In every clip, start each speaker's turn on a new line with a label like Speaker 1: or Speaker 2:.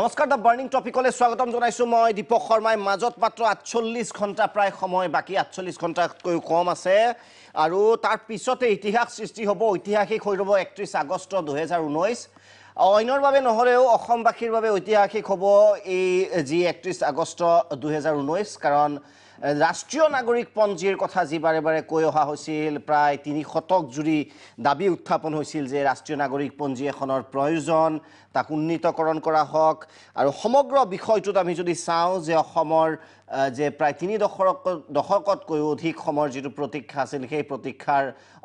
Speaker 1: নমস্কার the burning টপিকলে স্বাগতম জানাইছো মই দীপক শর্মায় মাজত মাত্র আটচল্লিশ ঘণ্টা প্রায় সময় বাকি আটচল্লিশ ঘণ্টাতকৈ কম আছে আর তার পিছতে ইতিহাস সৃষ্টি হব ঐতিহাসিক হয়ে রব একত্রিশ আগস্ট দুহাজার উনৈশ অইনৰ বাবে নহ'লেও অসমবাসীৰ বাবে ঐতিহাসিক হ'ব এই যি একত্ৰিছ আগষ্ট দুহেজাৰ ঊনৈছ কাৰণ ৰাষ্ট্ৰীয় নাগৰিক পঞ্জীৰ কথা যি বাৰে বাৰে কৈ অহা হৈছিল প্ৰায় তিনি শতক জুৰি দাবী উত্থাপন হৈছিল যে ৰাষ্ট্ৰীয় নাগৰিক পঞ্জী এখনৰ প্ৰয়োজন তাক উন্নীতকৰণ কৰা হওক আৰু সমগ্ৰ বিষয়টোত আমি যদি চাওঁ যে অসমৰ যে প্ৰায় তিনি দশক দশকতকৈও অধিক সময়ৰ যিটো প্ৰতীক্ষা আছিল সেই প্ৰতীক্ষাৰ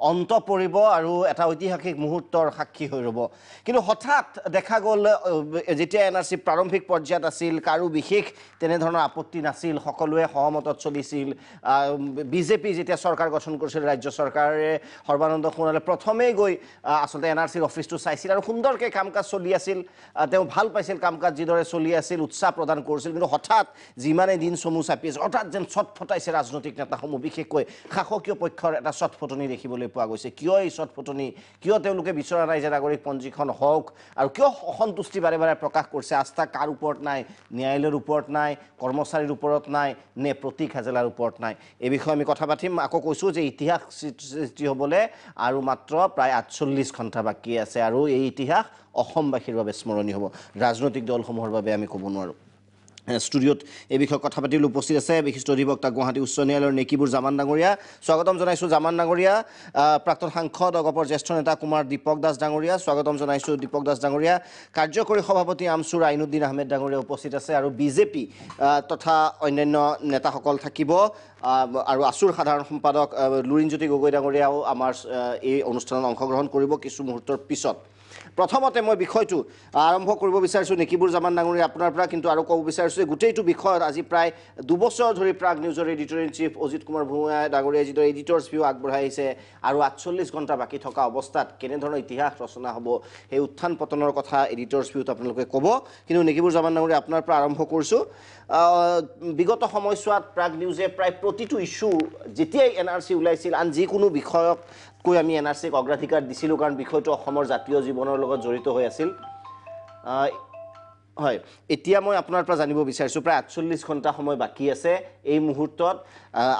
Speaker 1: অন্ত পৰিব আৰু এটা ঐতিহাসিক মুহূৰ্তৰ সাক্ষী হৈ ৰ'ব কিন্তু হঠাৎ দেখা গ'ল যেতিয়া এন আৰ চি প্ৰাৰম্ভিক পৰ্যায়ত আছিল কাৰো বিশেষ তেনেধৰণৰ আপত্তি নাছিল সকলোৱে সহমতত চলিছিল বিজেপি যেতিয়া চৰকাৰ গঠন কৰিছিল ৰাজ্য চৰকাৰে সৰ্বানন্দ সোণোৱালে প্ৰথমেই গৈ আচলতে এন আৰ চিৰ অফিচটো চাইছিল আৰু সুন্দৰকৈ কাম কাজ চলি আছিল তেওঁ ভাল পাইছিল কাম কাজ যিদৰে চলি আছিল উৎসাহ প্ৰদান কৰিছিল কিন্তু হঠাৎ যিমানেই দিন চমু চাপি আছে অৰ্থাৎ যেন চটফটাইছে ৰাজনৈতিক নেতাসমূহ বিশেষকৈ শাসকীয় পক্ষৰ এটা চটফটনি দেখিবলৈ পোৱা গৈছে কিয় এই চটফটনি কিয় তেওঁলোকে বিচৰা নাই যে নাগৰিক পঞ্জীখন হওক আৰু কিয় অসন্তুষ্টি বাৰে বাৰে প্ৰকাশ কৰিছে আস্থা কাৰ ওপৰত নাই ন্যায়ালয়ৰ ওপৰত নাই কৰ্মচাৰীৰ ওপৰত নাই নে প্ৰতীক হাজেলাৰ ওপৰত নাই এই বিষয়ে আমি কথা পাতিম আকৌ কৈছোঁ যে ইতিহাস সৃষ্টি হ'বলৈ আৰু মাত্ৰ প্ৰায় আঠচল্লিছ ঘণ্টা বাকী আছে আৰু এই ইতিহাস অসমবাসীৰ বাবে স্মৰণীয় হ'ব ৰাজনৈতিক দলসমূহৰ বাবে আমি ক'ব নোৱাৰোঁ ষ্টুডিঅ'ত এই বিষয়ে কথা পাতিবলৈ উপস্থিত আছে বিশিষ্ট অধিবক্তা গুৱাহাটী উচ্চ ন্যায়ালয়ৰ নেকিবোৰ জামান ডাঙৰীয়া স্বাগতম জনাইছোঁ জামান ডাঙৰীয়া প্ৰাক্তন সাংসদ অগপৰ জ্যেষ্ঠ নেতা কুমাৰ দীপক দাস ডাঙৰীয়া স্বাগতম জনাইছোঁ দীপক দাস ডাঙৰীয়া কাৰ্যকৰী সভাপতি আমচুৰ আইনুদ্দিন আহমেদ ডাঙৰীয়া উপস্থিত আছে আৰু বি জে পি তথা অন্যান্য নেতাসকল থাকিব আৰু আছুৰ সাধাৰণ সম্পাদক লুৰিণজ্যোতি গগৈ ডাঙৰীয়াও আমাৰ এই অনুষ্ঠানত অংশগ্ৰহণ কৰিব কিছু মুহূৰ্তৰ পিছত প্ৰথমতে মই বিষয়টো আৰম্ভ কৰিব বিচাৰিছোঁ নিকিবুৰ জামান ডাঙৰীয়া আপোনাৰ পৰা কিন্তু আৰু ক'ব বিচাৰিছোঁ যে গোটেইটো বিষয়ত আজি প্ৰায় দুবছৰ ধৰি প্ৰাগ নিউজৰ editor in chief Ajit Kumar Bhuyan ডাঙৰীয়াই যিদৰে এডিটৰ্ছ ভিউ আগবঢ়াই আহিছে আৰু আঠচল্লিছ ঘণ্টা বাকী থকা অৱস্থাত কেনেধৰণৰ ইতিহাস ৰচনা হ'ব সেই উত্থান পতনৰ কথা এডিটৰ্ছ ভিউত আপোনালোকে ক'ব কিন্তু নিকিবুৰ জামান ডাঙৰীয়া আপোনাৰ পৰা আৰম্ভ কৰিছোঁ বিগত সময়ছোৱাত প্ৰাগ নিউজে প্ৰায় প্ৰতিটো ইছ্যু যেতিয়াই এন আৰ চি ওলাইছিল আন যিকোনো বিষয়ক কৈ আমি এন আৰ চিক অগ্ৰাধিকাৰ দিছিলোঁ কাৰণ বিষয়টো অসমৰ জাতীয় জীৱনৰ লগত জড়িত হৈ আছিল হয় এতিয়া মই আপোনাৰ পৰা জানিব বিচাৰিছোঁ প্ৰায় আঠচল্লিছ ঘণ্টা সময় বাকী আছে এই মুহূৰ্তত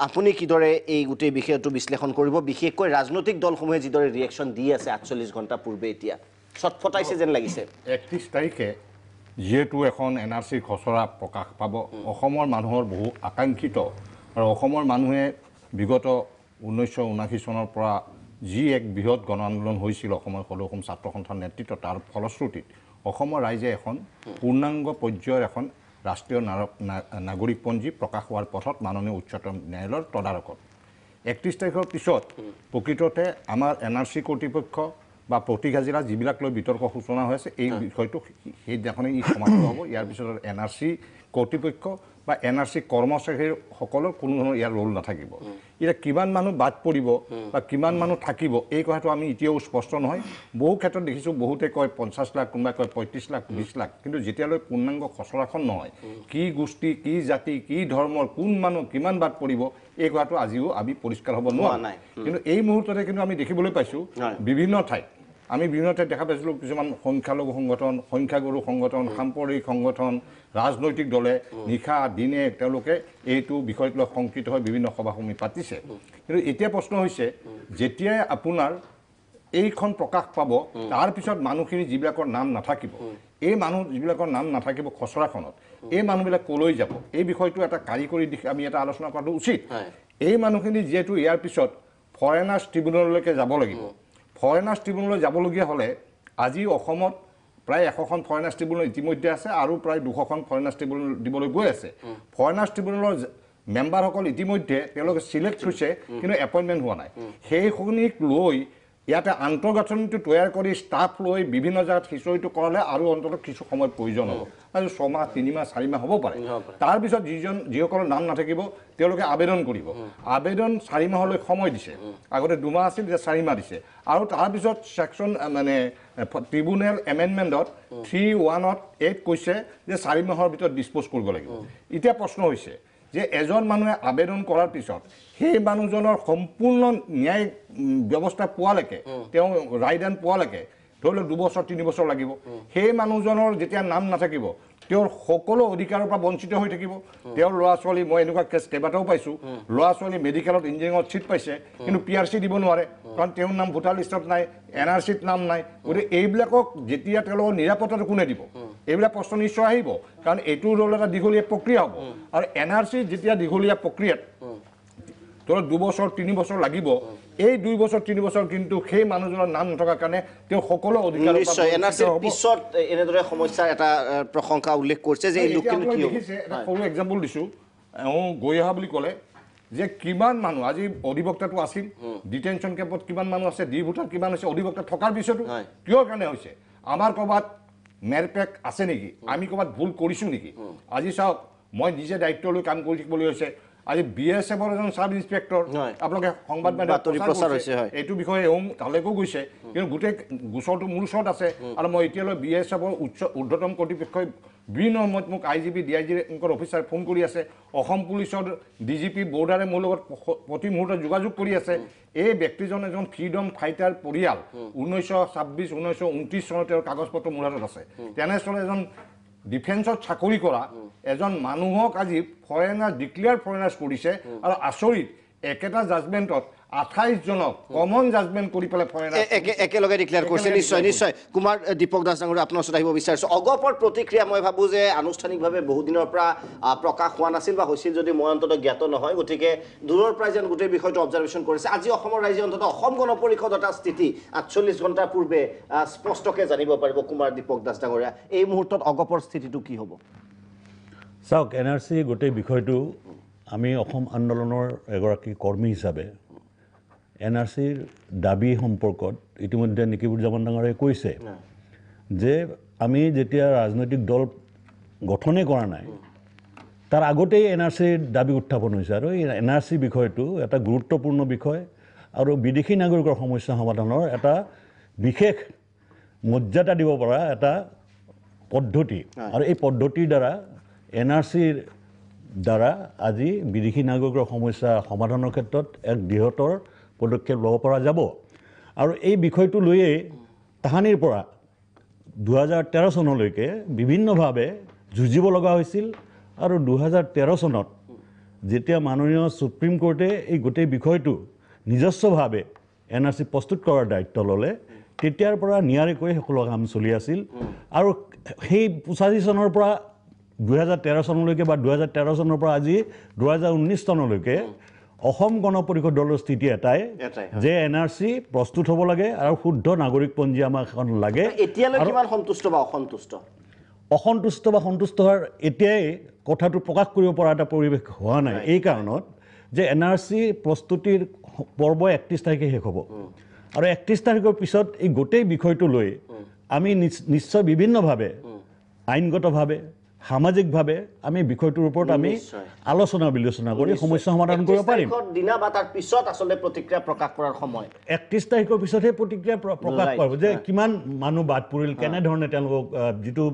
Speaker 1: আপুনি কিদৰে এই গোটেই বিষয়টো বিশ্লেষণ কৰিব বিশেষকৈ ৰাজনৈতিক দলসমূহে যিদৰে ৰিয়েকশ্যন দি আছে আঠচল্লিছ ঘণ্টা পূৰ্বে এতিয়া চটফটাইছে যেন লাগিছে
Speaker 2: একত্ৰিছ তাৰিখে যিহেতু এখন এন আৰ চিৰ খচৰা প্ৰকাশ পাব অসমৰ মানুহৰ বহু আকাংক্ষিত আৰু অসমৰ মানুহে বিগত ঊনৈছশ ঊনাশী চনৰ পৰা যি এক বৃহৎ গণ আন্দোলন হৈছিল অসমৰ সদৌ অসম ছাত্ৰ সন্থাৰ নেতৃত্ব তাৰ ফলশ্ৰুতিত অসমৰ ৰাইজে এখন পূৰ্ণাংগ পৰ্যায়ৰ এখন ৰাষ্ট্ৰীয় নাগৰিকপঞ্জী প্ৰকাশ হোৱাৰ পথত মাননীয় উচ্চতম ন্যায়ালয়ৰ তদাৰকত একত্ৰিছ তাৰিখৰ পিছত প্ৰকৃততে আমাৰ এন আৰ চি কৰ্তৃপক্ষ বা প্ৰতিঘা জিলা যিবিলাক লৈ বিতৰ্ক সূচনা হৈ আছে এই বিষয়টো সেইদিনাখনেই ই সমাপ্ত হ'ব ইয়াৰ পিছত এন আৰ চি কৰ্তৃপক্ষ বা এন আৰ চি কৰ্মচাৰীসকলৰ কোনো ধৰণৰ ইয়াৰ ৰোল নাথাকিব এতিয়া কিমান মানুহ বাদ পৰিব বা কিমান মানুহ থাকিব এই কথাটো আমি এতিয়াও স্পষ্ট নহয় বহু ক্ষেত্ৰত দেখিছোঁ বহুতে কয় পঞ্চাছ লাখ কোনোবাই কয় পঁয়ত্ৰিছ লাখ বিছ লাখ কিন্তু যেতিয়ালৈ পূৰ্ণাংগ খচৰাখন নহয় কি গোষ্ঠী কি জাতি কি ধৰ্মৰ কোন মানুহ কিমান বাদ পৰিব এই কথাটো আজিও আমি পৰিষ্কাৰ হ'ব নোৱাৰা নাই কিন্তু এই মুহূৰ্ততে কিন্তু আমি দেখিবলৈ পাইছোঁ বিভিন্ন ঠাইত আমি বিভিন্ন ঠাইত দেখা পাইছিলোঁ কিছুমান সংখ্যালঘু সংগঠন সংখ্যাগুৰু সংগঠন সাম্প্ৰদায়িক সংগঠন ৰাজনৈতিক দলে নিশা দিনে তেওঁলোকে এইটো বিষয়ক লৈ শংকিত হৈ বিভিন্ন সভাসমূহ পাতিছে কিন্তু এতিয়া প্ৰশ্ন হৈছে যেতিয়াই আপোনাৰ এইখন প্ৰকাশ পাব তাৰপিছত মানুহখিনি যিবিলাকৰ নাম নাথাকিব এই মানুহ যিবিলাকৰ নাম নাথাকিব খচৰাখনত এই মানুহবিলাক ক'লৈ যাব এই বিষয়টো এটা কাৰিকৰী দিশ আমি এটা আলোচনা কৰাটো উচিত এই মানুহখিনি যিহেতু ইয়াৰ পিছত ফৰেনাৰ্ছ ট্ৰিবিউনেললৈকে যাব লাগিব ফৰেনাৰ্ছ ট্ৰিবিউনেললৈ যাবলগীয়া হ'লে আজি অসমত প্ৰায় এশখন ফৰেনাৰ্ছ ট্ৰিবিউনেল ইতিমধ্যে আছে আৰু প্ৰায় দুশখন ফৰেনাৰ্ছ ট্ৰিবিউনেল দিবলৈ গৈ আছে ফৰেনাৰ্ছ ট্ৰিবিউনেলৰ মেম্বাৰসকল ইতিমধ্যে তেওঁলোকে চিলেক্ট হৈছে কিন্তু এপইণ্টমেণ্ট হোৱা নাই সেইখিনিক লৈ ইয়াতে আন্তঃগাঁথনিটো তৈয়াৰ কৰি ষ্টাফ লৈ বিভিন্ন জেগাত সিঁচৰিটো কৰালে আৰু অন্তত কিছু সময় প্ৰয়োজন হ'ব আৰু ছমাহ তিনিমাহ চাৰিমাহ হ'ব পাৰে তাৰপিছত যিজন যিসকলৰ নাম নাথাকিব তেওঁলোকে আবেদন কৰিব আবেদন চাৰি মাহলৈ সময় দিছে আগতে দুমাহ আছিল এতিয়া মাহ দিছে আৰু তাৰপিছত ছেকশ্যন মানে ট্ৰিবিউনেল এমেণ্ডমেণ্টত থ্ৰী ওৱানত এইট কৈছে যে চাৰি মাহৰ ভিতৰত ডিছপ'জ কৰিব লাগিব এতিয়া প্ৰশ্ন হৈছে যে এজন মানুহে আবেদন কৰাৰ পিছত সেই মানুহজনৰ সম্পূৰ্ণ ন্যায় ব্যৱস্থা পোৱালৈকে তেওঁ ৰায়দান পোৱালৈকে ধৰি লওক দুবছৰ তিনি বছৰ লাগিব সেই মানুহজনৰ যেতিয়া নাম নাথাকিব তেওঁৰ সকলো অধিকাৰৰ পৰা বঞ্চিত হৈ থাকিব তেওঁৰ ল'ৰা ছোৱালী মই এনেকুৱা কেছ কেইবাটাও পাইছোঁ ল'ৰা ছোৱালী মেডিকেলত ইঞ্জিনিয়াৰিঙত ছিট পাইছে কিন্তু পি আৰ চি দিব নোৱাৰে কাৰণ তেওঁৰ নাম ভোটাৰ লিষ্টত নাই এন আৰ চিত নাম নাই গতিকে এইবিলাকক যেতিয়া তেওঁলোকৰ নিৰাপত্তাটো কোনে দিব এইবিলাক প্ৰশ্ন নিশ্চয় আহিব কাৰণ এইটো হ'ল এটা দীঘলীয়া প্ৰক্ৰিয়া হ'ব আৰু এন আৰ চি যেতিয়া দীঘলীয়া প্ৰক্ৰিয়াত ধৰক দুবছৰ তিনি বছৰ লাগিব এই দুই বছৰ তিনি বছৰ কিন্তু সেই মানুহজনৰ নাম নথকাৰ কাৰণে
Speaker 1: তেওঁ সকলো অধিকাৰ নিশ্চয় এটা প্ৰশংসা উল্লেখ কৰিছে যে সৰু
Speaker 2: এক্সাম্পল দিছো গৈ অহা বুলি ক'লে যে কিমান মানুহ আজি অধিবক্তাটো আছিল ডিটেনশ্যন কেম্পত কিমান মানুহ আছে ডি ভোটাৰ কিমান হৈছে অধিবক্তা থকাৰ পিছতো কিয় কাৰণে হৈছে আমাৰ ক'ৰবাত মেৰ আছে নেকি আমি ক'ৰবাত ভুল কৰিছোঁ নেকি আজি চাওক মই নিজে দায়িত্ব লৈ কাম কৰি থাকিবলৈ হৈছে আজি বি এছ এফৰ এজন চাব ইনস্পেক্টৰ আপোনালোকে সংবাদ মাধ্যম হৈছে এইটো বিষয়ে এওঁ তালৈকো গৈছে কিন্তু গোটেই গোচৰটো মোৰ ওচৰত আছে আৰু মই এতিয়ালৈ বি এছ এফৰ উচ্চ ঊৰ্ধতম কৰ্তৃপক্ষই বিভিন্ন সময়ত মোক I G P D I জিৰ অফিচাৰে ফোন কৰি আছে অসম পুলিচৰ ডি জি পি বৰ্ডাৰে মোৰ লগত প্ৰতি মুহূৰ্তত যোগাযোগ কৰি আছে এই ব্যক্তিজন এজন ফ্ৰীডম ফাইটাৰ পৰিয়াল ঊনৈছশ ছাব্বিছ ঊনৈছশ ঊনত্ৰিছ চনত তেওঁৰ কাগজ পত্ৰ মোৰ হাতত আছে তেনেস্থলত এজন ডিফেন্সত চাকৰি কৰা এজন মানুহক আজি ফৰেনাৰ ডিক্লেয়াৰ ফৰেনাৰ্ছ কৰিছে আৰু আচৰিত একেটা জাজমেণ্টত আঠাইশ জনক কমন জাজমেণ্ট কৰি পেলাই
Speaker 1: একেলগে ডিক্লেয়াৰ কৰিছে নিশ্চয় নিশ্চয় কুমাৰ দীপক দাস ডাঙৰ আপোনাৰ ওচৰত আহিব বিচাৰিছোঁ অগপৰ প্ৰতিক্ৰিয়া মই ভাবোঁ যে আনুষ্ঠানিকভাৱে বহুদিনৰ পৰা প্ৰকাশ হোৱা নাছিল বা হৈছিল যদি মই অন্ততঃ জ্ঞাত নহয় গতিকে দূৰৰ পৰাই যেন গোটেই বিষয়টো অবজাৰ্ভেশ্যন কৰিছে আজি অসমৰ ৰাইজে অন্ততঃ অসম গণ পৰিষদ এটা স্থিতি আঠচল্লিছ ঘণ্টাৰ পূৰ্বে স্পষ্টকৈ জানিব পাৰিব কুমাৰ দীপক দাস ডাঙৰীয়া এই মুহূৰ্তত অগপৰ স্থিতিটো কি হ'ব
Speaker 3: চাওক এন আৰ চি গোটেই বিষয়টো আমি অসম আন্দোলনৰ এগৰাকী কৰ্মী হিচাপে এন আৰ চিৰ দাবী সম্পৰ্কত ইতিমধ্যে নিকিবুজামান ডাঙৰে কৈছে যে আমি যেতিয়া ৰাজনৈতিক দল গঠনে কৰা নাই তাৰ আগতেই এন আৰ চিৰ দাবী উত্থাপন হৈছে আৰু এই এন আৰ চি বিষয়টো এটা গুৰুত্বপূৰ্ণ বিষয় আৰু বিদেশী নাগৰিকৰ সমস্যা সমাধানৰ এটা বিশেষ মৰ্যাদা দিব পৰা এটা পদ্ধতি আৰু এই পদ্ধতিৰ দ্বাৰা এন আৰ চিৰ দ্বাৰা আজি বিদেশী নাগৰিকৰ সমস্যা সমাধানৰ ক্ষেত্ৰত এক বৃহত্তৰ পদক্ষেপ ল'ব পৰা যাব আৰু এই বিষয়টো লৈয়ে তাহানিৰ পৰা দুহেজাৰ তেৰ চনলৈকে বিভিন্নভাৱে যুঁজিব লগা হৈছিল আৰু দুহেজাৰ তেৰ চনত যেতিয়া মাননীয় ছুপ্ৰিম কোৰ্টে এই গোটেই বিষয়টো নিজস্বভাৱে এন আৰ চি প্ৰস্তুত কৰাৰ দায়িত্ব ল'লে তেতিয়াৰ পৰা নিয়াৰিকৈ সকলো কাম চলি আছিল আৰু সেই পঁচাশী চনৰ পৰা দুহেজাৰ তেৰ চনলৈকে বা দুহেজাৰ তেৰ চনৰ পৰা আজি দুহেজাৰ ঊনৈছ চনলৈকে অসম গণ পৰিষদ দলৰ স্থিতি এটাই যে এন আৰ চি প্ৰস্তুত হ'ব লাগে আৰু শুদ্ধ নাগৰিকপঞ্জী আমাক এখন লাগে অসন্তুষ্ট অসন্তুষ্ট বা সন্তুষ্ট হোৱাৰ এতিয়াই কথাটো প্ৰকাশ কৰিব পৰা এটা পৰিৱেশ হোৱা নাই এই কাৰণত যে এন আৰ চি প্ৰস্তুতিৰ পৰ্ব একত্ৰিছ তাৰিখে শেষ হ'ব আৰু একত্ৰিছ তাৰিখৰ পিছত এই গোটেই বিষয়টো লৈ আমি নিশ্চয় বিভিন্নভাৱে আইনগতভাৱে সামাজিকভাৱে আমি বিষয়টোৰ ওপৰত আমি আলোচনা বিলোচনা কৰি সমস্যা সমাধান কৰিব পাৰিম
Speaker 1: দিনা বা পিছত
Speaker 3: একত্ৰিছ তাৰিখৰ পিছতহে প্ৰতিক্ৰিয়া প্ৰকাশ কৰিব যে কিমান মানুহ বাদ পৰিল কেনেধৰণে তেওঁলোকক যিটো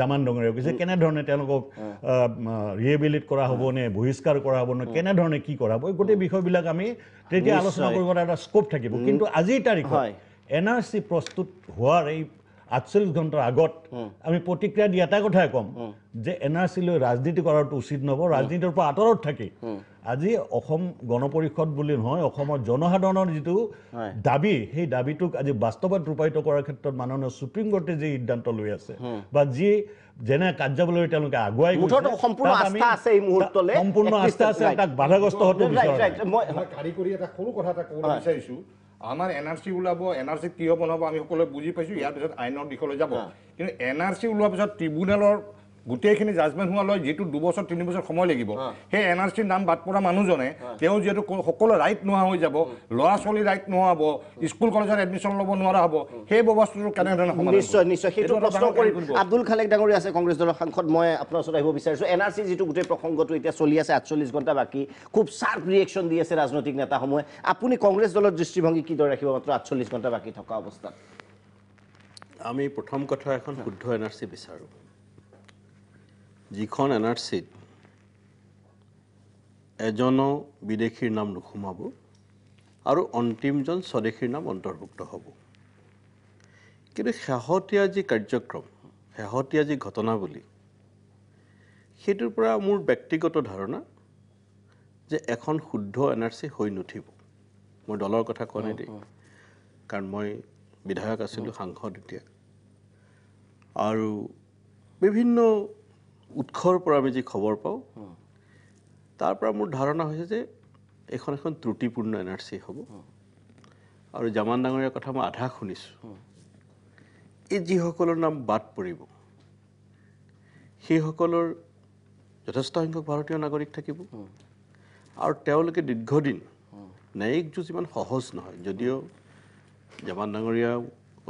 Speaker 3: জামান ডঙৰীয়া কৈছে কেনেধৰণে তেওঁলোকক ৰিহেবিলিট কৰা হ'ব নে বহিষ্কাৰ কৰা হ'ব নে কেনেধৰণে কি কৰা হ'ব এই গোটেই বিষয়বিলাক আমি তেতিয়া আলোচনা কৰিবলৈ এটা স্ক'প থাকিব কিন্তু আজিৰ তাৰিখত এন আৰ চি প্ৰস্তুত হোৱাৰ এই আঠচল্লিছ ঘণ্টাৰ আগত আমি প্ৰতিক্ৰিয়া দিয়া এটা কথাই ক'ম যে এন আৰ চি লৈ ৰাজনীতি কৰাটো উচিত নহ'ব ৰাজনীতিৰ পৰা আঁতৰত থাকি আজি অসম গণ পৰিষদ বুলি নহয় অসমৰ জনসাধাৰণৰ যিটো দাবী সেই দাবীটোক আজি বাস্তৱত ৰূপায়িত কৰাৰ ক্ষেত্ৰত মাননীয় চুপ্ৰিম কোৰ্টে যি সিদ্ধান্ত লৈ আছে বা যি যেনে কাৰ্যাৱলী তেওঁলোকে আগুৱাই সম্পূৰ্ণ আস্থা
Speaker 2: আছে আমাৰ এন আৰ চি ওলাব এন আৰ চি কিয় বনাব আমি সকলোৱে বুজি পাইছোঁ ইয়াৰ পিছত আইনৰ দিশলৈ যাব কিন্তু এন আৰ চি ওলোৱাৰ পিছত ট্ৰিবুনেলৰ গোটেইখিনি জাজমেণ্ট হোৱালৈ যিটো দুবছৰ তিনিবছৰ সময় লাগিব সেই এন আৰ চিৰ নাম বাদ পৰা মানুহজনে তেওঁ যিহেতু সকলো ৰাইট নোহোৱা হৈ যাব ল'ৰা ছোৱালী ৰাইট নোহোৱা হ'ব স্কুল কলেজত এডমিশ্যন ল'ব নোৱাৰা হ'ব সেই ব্যৱস্থাটো কেনেধৰণে নিশ্চয় নিশ্চয় সেইটো প্ৰশ্ন কৰি
Speaker 1: আব্দুল খালেক ডাঙৰী আছে কংগ্ৰেছ দলৰ সাংসদ মই আপোনাৰ ওচৰত আহিব বিচাৰিছোঁ এন আৰ চি যিটো গোটেই প্ৰসংগটো এতিয়া চলি আছে আঠচল্লিছ ঘণ্টা বাকী খুব চাৰ্প ৰিয়েকশ্যন দি আছে ৰাজনৈতিক নেতাসমূহে আপুনি কংগ্ৰেছ দলৰ দৃষ্টিভংগী কিদৰে ৰাখিব মাত্ৰ আঠচল্লিছ ঘণ্টা বাকী থকা অৱস্থাত আমি প্ৰথম কথা এখন শুদ্ধ এন আৰ চি বিচাৰোঁ
Speaker 4: যিখন এন আৰ চিত এজনো বিদেশীৰ নাম নোসোমাব আৰু অন্তিমজন স্বদেশীৰ নাম অন্তৰ্ভুক্ত হ'ব কিন্তু শেহতীয়া যি কাৰ্যক্ৰম শেহতীয়া যি ঘটনাৱলী সেইটোৰ পৰা মোৰ ব্যক্তিগত ধাৰণা যে এখন শুদ্ধ এন আৰ চি হৈ নুঠিব মই দলৰ কথা কোৱা নাই দেই কাৰণ মই বিধায়ক আছিলোঁ সাংসদ এতিয়া আৰু বিভিন্ন উৎসৰ পৰা আমি যি খবৰ পাওঁ তাৰ পৰা মোৰ ধাৰণা হৈছে যে এইখন এখন ত্ৰুটিপূৰ্ণ এন আৰ চি হ'ব আৰু জামান ডাঙৰীয়া কথা মই আধা শুনিছোঁ এই যিসকলৰ নাম বাদ পৰিব সেইসকলৰ যথেষ্ট সংখ্যক ভাৰতীয় নাগৰিক থাকিব আৰু তেওঁলোকে দীৰ্ঘদিন ন্যায়িক যুঁজ ইমান সহজ নহয় যদিও জামান ডাঙৰীয়া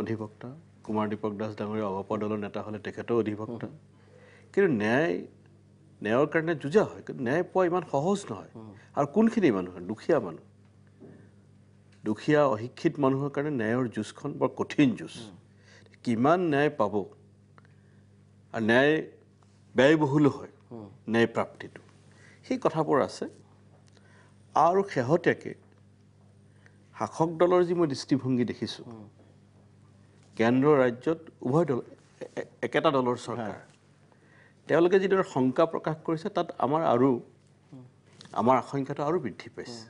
Speaker 4: অধিবক্তা কুমাৰ দীপক দাস ডাঙৰীয়া অগপ দলৰ নেতা হ'লে তেখেতেও অধিবক্তা কিন্তু ন্যায় ন্যায়ৰ কাৰণে যুঁজা হয় কিন্তু ন্যায় পোৱা ইমান সহজ নহয় আৰু কোনখিনি মানুহ দুখীয়া মানুহ দুখীয়া অশিক্ষিত মানুহৰ কাৰণে ন্যায়ৰ যুঁজখন বৰ কঠিন যুঁজ কিমান ন্যায় পাব আৰু ন্যায় ব্যয়বহুলো হয় ন্যায় প্ৰাপ্তিটো সেই কথাবোৰ আছে আৰু শেহতীয়াকৈ শাসক দলৰ যি মই দৃষ্টিভংগী দেখিছোঁ কেন্দ্ৰ ৰাজ্যত উভয় দল একেটা দলৰ চৰকাৰ তেওঁলোকে যিদৰে শংকা প্ৰকাশ কৰিছে তাত আমাৰ আৰু আমাৰ আশংকাটো আৰু বৃদ্ধি পাইছে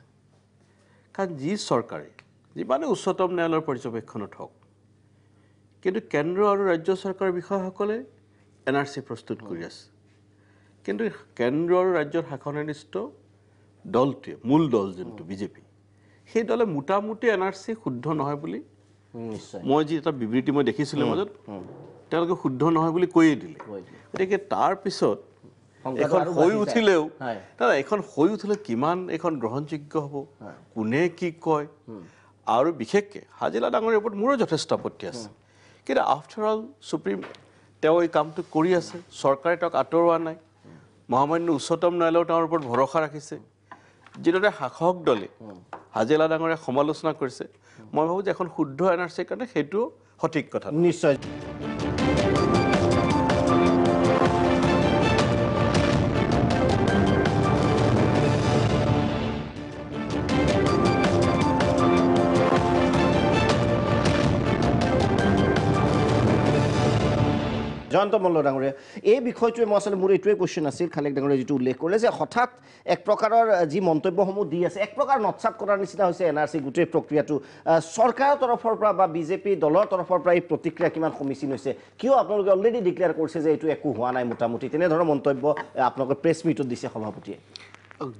Speaker 4: কাৰণ যি চৰকাৰে যিমানে উচ্চতম ন্যায়ালয়ৰ পৰ্যবেক্ষণত হওক কিন্তু কেন্দ্ৰ আৰু ৰাজ্য চৰকাৰৰ বিষয়াসকলে এন আৰ চি প্ৰস্তুত কৰি আছে কিন্তু কেন্দ্ৰ আৰু ৰাজ্যৰ শাসনানিষ্ঠ দলটোৱে মূল দল যোনটো বিজেপি সেই দলে মোটামুটি এন আৰ চি শুদ্ধ নহয় বুলি মই যি এটা বিবৃতি মই দেখিছিলোঁ মাজত তেওঁলোকে শুদ্ধ নহয় বুলি কৈয়ে দিলে গতিকে তাৰপিছত এখন হৈ উঠিলেও দাদা এইখন হৈ উঠিলে কিমান এইখন গ্ৰহণযোগ্য হ'ব কোনে কি কয় আৰু বিশেষকৈ হাজিলা ডাঙৰীয়াৰ ওপৰত মোৰো যথেষ্ট আপত্তি আছে কিন্তু আফটাৰ অল চুপ্ৰিম তেওঁ এই কামটো কৰি আছে চৰকাৰে তেওঁক আঁতৰোৱা নাই মহামান্য উচ্চতম ন্যায়ালয়েও তেওঁৰ ওপৰত ভৰসা ৰাখিছে যিদৰে শাসক দলে হাজিলা ডাঙৰীয়া সমালোচনা কৰিছে মই ভাবোঁ যে এখন শুদ্ধ এন আৰ চিৰ কাৰণে সেইটো
Speaker 1: সঠিক কথা নিশ্চয় Thank you. জয়ন্ত মল্ল ডাঙৰীয়া এই বিষয়টোৱে মই আচলতে মোৰ এইটোৱে কুৱেশ্যন আছিল খালেক ডাঙৰীয়া যিটো উল্লেখ কৰিলে যে হঠাৎ এক প্ৰকাৰৰ যি মন্তব্যসমূহ দি আছে এক প্ৰকাৰ নচাত কৰাৰ নিচিনা হৈছে এন আৰ চি গোটেই প্ৰক্ৰিয়াটো চৰকাৰৰ তৰফৰ পৰা বা বিজেপি দলৰ তৰফৰ পৰা এই প্ৰতিক্ৰিয়া কিমান সমীচীন হৈছে কিয় আপোনালোকে অলৰেডি ডিক্লেয়াৰ কৰিছে যে এইটো একো হোৱা নাই মোটামুটি তেনেধৰণৰ মন্তব্য আপোনালোকে প্ৰেছ মিটত দিছে সভাপতিয়ে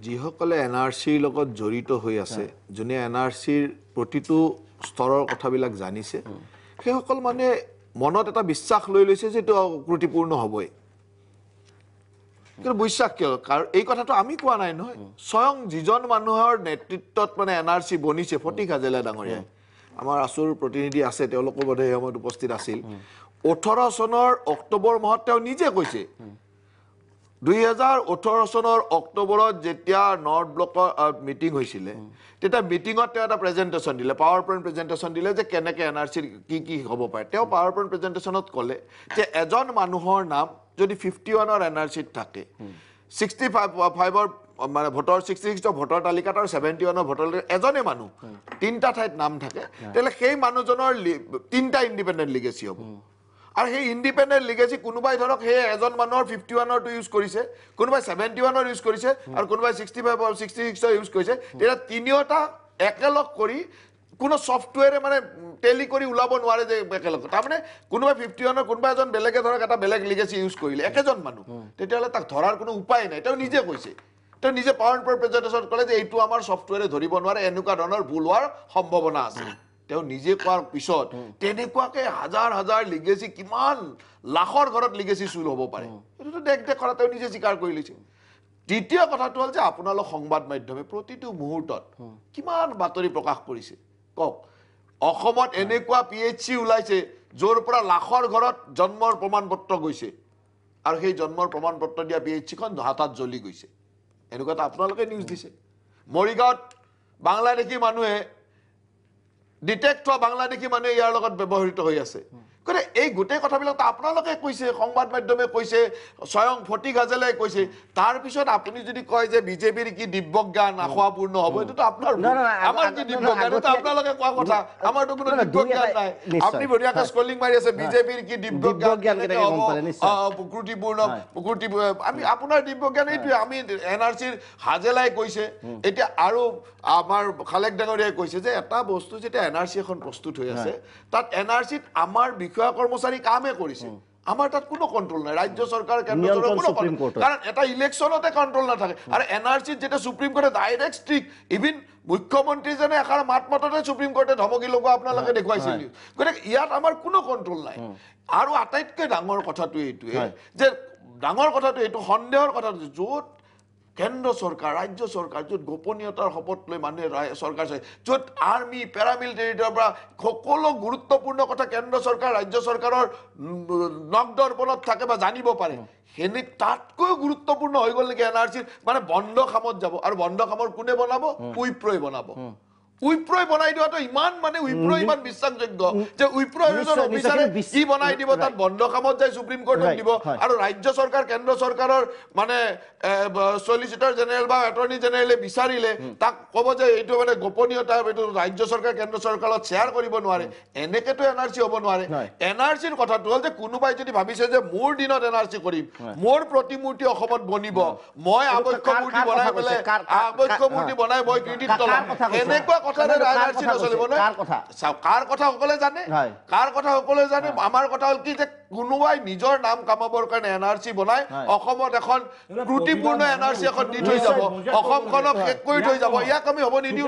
Speaker 5: যিসকলে এন আৰ চিৰ লগত জড়িত হৈ আছে যোনে এন আৰ চিৰ প্ৰতিটো স্তৰৰ কথাবিলাক জানিছে সেইসকল মানে মনত এটা বিশ্বাস লৈ লৈছে যে এইটো ত্ৰুটিপূৰ্ণ হ'বই কিন্তু বিশ্বাস কিয় কাৰণ এই কথাটো আমি কোৱা নাই নহয় স্বয়ং যিজন মানুহৰ নেতৃত্বত মানে এন আৰ চি বনিছে ফটিক হাজেলা ডাঙৰীয়াই আমাৰ আচুৰ প্ৰতিনিধি আছে তেওঁলোকো বোধহয় সেই সময়ত উপস্থিত আছিল ওঠৰ চনৰ অক্টোবৰ মাহত তেওঁ নিজে কৈছে দুহেজাৰ ওঠৰ চনৰ অক্টোবৰত যেতিয়া নৰ্থ ব্লকৰ মিটিং হৈছিলে তেতিয়া মিটিঙত তেওঁ এটা প্ৰেজেণ্টেশ্যন দিলে পাৱাৰ পইণ্ট প্ৰেজেণ্টেশ্যন দিলে যে কেনেকৈ এন আৰ চিৰ কি কি হ'ব পাৰে তেওঁ পাৱাৰ পইণ্ট প্ৰেজেণ্টেশ্যনত ক'লে যে এজন মানুহৰ নাম যদি ফিফটি ওৱানৰ এন আৰ চিত থাকে ছিক্সটি ফাইভ ফাইভৰ মানে ভোটৰ ছিক্সটি ছিক্সৰ ভোটৰ তালিকাত আৰু ছেভেণ্টি ওৱানৰ ভোটৰ তালিকাত এজনে মানুহ তিনিটা ঠাইত নাম থাকে তেতিয়াহ'লে সেই মানুহজনৰ তিনিটা ইণ্ডিপেণ্ডেণ্ট লিগেচি হ'ব আৰু সেই ইণ্ডিপেণ্ডেণ্ট লিগেচি কোনোবাই ধৰক সেই এজন মানুহৰ ফিফটি ওৱানৰটো ইউজ কৰিছে কোনোবাই ছেভেণ্টি ওৱানৰ ইউজ কৰিছে আৰু কোনোবাই ছিক্সটি ফাইভ আৰু ছিক্সটি ছিক্সৰ ইউজ কৰিছে তেতিয়া তিনিওটা একেলগ কৰি কোনো ছফ্টৱেৰে মানে টেলি কৰি ওলাব নোৱাৰে যে একেলগে তাৰমানে কোনোবাই ফিফটি ওৱানৰ কোনোবা এজন বেলেগে ধৰক এটা বেলেগ লিগেচি ইউজ কৰিলে একেজন মানুহ তেতিয়াহ'লে তাক ধৰাৰ কোনো উপায় নাই তেওঁ নিজে কৈছে তেওঁ নিজে পাৱাৰ প্ৰেজেণ্টেশ্যনত ক'লে যে এইটো আমাৰ ছফ্টৱেৰে ধৰিব নোৱাৰে এনেকুৱা ধৰণৰ ভুল হোৱাৰ সম্ভাৱনা আছে তেওঁ নিজে কোৱাৰ পিছত তেনেকুৱাকে হাজাৰ হাজাৰ লিগেচি কিমান লাখৰ ঘৰত লিগেচি চুল হ'ব পাৰে সেইটোতো দেখ দেখ কৰা তেওঁ নিজে স্বীকাৰ কৰি লৈছে তৃতীয় কথাটো হ'ল যে আপোনালোক সংবাদ মাধ্যমে প্ৰতিটো মুহূৰ্তত কিমান বাতৰি প্ৰকাশ কৰিছে কওক অসমত এনেকুৱা পি এইচ চি ওলাইছে য'ৰ পৰা লাখৰ ঘৰত জন্মৰ প্ৰমাণ পত্ৰ গৈছে আৰু সেই জন্মৰ প্ৰমাণ পত্ৰ দিয়া পি এইচ চিখন হাতত জ্বলি গৈছে এনেকুৱা এটা আপোনালোকে নিউজ দিছে মৰিগাঁৱত বাংলাদেশী মানুহে ডিটেক্ট হোৱা বাংলাদেশী মানুহে ইয়াৰ লগত ব্যৱহৃত হৈ আছে গতিকে এই গোটেই কথাবিলাক আপোনালোকে কৈছে সংবাদ মাধ্যমে কৈছে স্বয়ং ফটিক হাজেলাই কৈছে তাৰপিছত আপুনি যদি কয় যে বিজেপিৰ কি দিব্যজ্ঞান আখোৱাপূৰ্ণ হ'ব এইটোতো এইটো আপোনালোকে বিজেপিৰ কি দিব্যজ্ঞান হ'ব আমি আপোনাৰ দিব্যজ্ঞান এইটোৱে আমি এন আৰ চিৰ হাজেলাই কৈছে এতিয়া আৰু আমাৰ খালেক ডাঙৰীয়াই কৈছে যে এটা বস্তু যেতিয়া এন আৰ চি এখন প্ৰস্তুত হৈ আছে তাত এন আৰ চিত আমাৰ বিষয়া কৰ্মচাৰী কামে কৰিছে আমাৰ তাত কোনো কণ্ট্ৰল নাই ৰাজ্য চৰকাৰ কাৰণ এটা ইলেকশ্যনতে কণ্ট্ৰল নাথাকে আৰু এন আৰ চিত যেতিয়া চুপ্ৰিম কৰ্টে ডাইৰেক্ট ষ্ট্ৰিক ইভিন মুখ্যমন্ত্ৰীজনে এষাৰ মাত মাততে চুপ্ৰিম কৰ্টে ধমকি লগোৱা আপোনালোকে দেখুৱাইছিল গতিকে ইয়াত আমাৰ কোনো কণ্ট্ৰল নাই আৰু আটাইতকৈ ডাঙৰ কথাটো এইটোৱে যে ডাঙৰ কথাটো এইটো সন্দেহৰ কথাটো য'ত কেন্দ্ৰ চৰকাৰ ৰাজ্য চৰকাৰ য'ত গোপনীয়তাৰ শপত লৈ মানুহে চৰকাৰ চাই য'ত আৰ্মি পেৰামিলিটেৰিটৰ পৰা সকলো গুৰুত্বপূৰ্ণ কথা কেন্দ্ৰ চৰকাৰ ৰাজ্য চৰকাৰৰ নগদৰ্পণত থাকে বা জানিব পাৰে সেনে তাতকৈ গুৰুত্বপূৰ্ণ হৈ গ'ল নেকি এন আৰ চিৰ মানে বন্ধ খামত যাব আৰু বন্ধ কামৰ কোনে বনাব কুইপ্ৰই বনাব উইপ্ৰই বনাই দিয়াটো ইমান মানে উইপ্ৰ ইমান বিশ্বাসযোগ্য যে উইপ্ৰ এজন অফিচাৰে কি বনাই দিব তাত বন্ধ কামত যায় সুপ্ৰিম কৰ্টত দিব আৰু ৰাজ্য চৰকাৰ কেন্দ্ৰ চৰকাৰৰ মানে চলিচিটৰ জেনেৰেল বা এটৰ্নি জেনেৰেলে বিচাৰিলে তাক ক'ব যে এইটো মানে গোপনীয়তা এইটো ৰাজ্য চৰকাৰ কেন্দ্ৰ চৰকাৰত শ্বেয়াৰ কৰিব নোৱাৰে এনেকেতো এন আৰ চি হ'ব নোৱাৰে এন আৰ চিৰ কথাটো হ'ল যে কোনোবাই যদি ভাবিছে যে মোৰ দিনত এন আৰ চি কৰিম মোৰ প্ৰতিমূৰ্তি অসমত বনিব মই আৱক্ষ মূৰ্তি বনাই পেলাই আৱক্ষ মূৰ্তি বনাই মই কৃতিত্ব ল'ম এনেকুৱা কাৰ কথা সকলোৱে জানে আমাৰ কথা হল কি যে কোনোৱাই নিজৰ নাম কামাবৰ কাৰণে এন আৰ চি বনাই অসমত এখন ত্ৰুটিপূৰ্ণ এন আৰ চি এখন দি থৈ যাব অসমখনক শেষ কৰি থৈ যাব ইয়াক আমি হব নিদিওঁ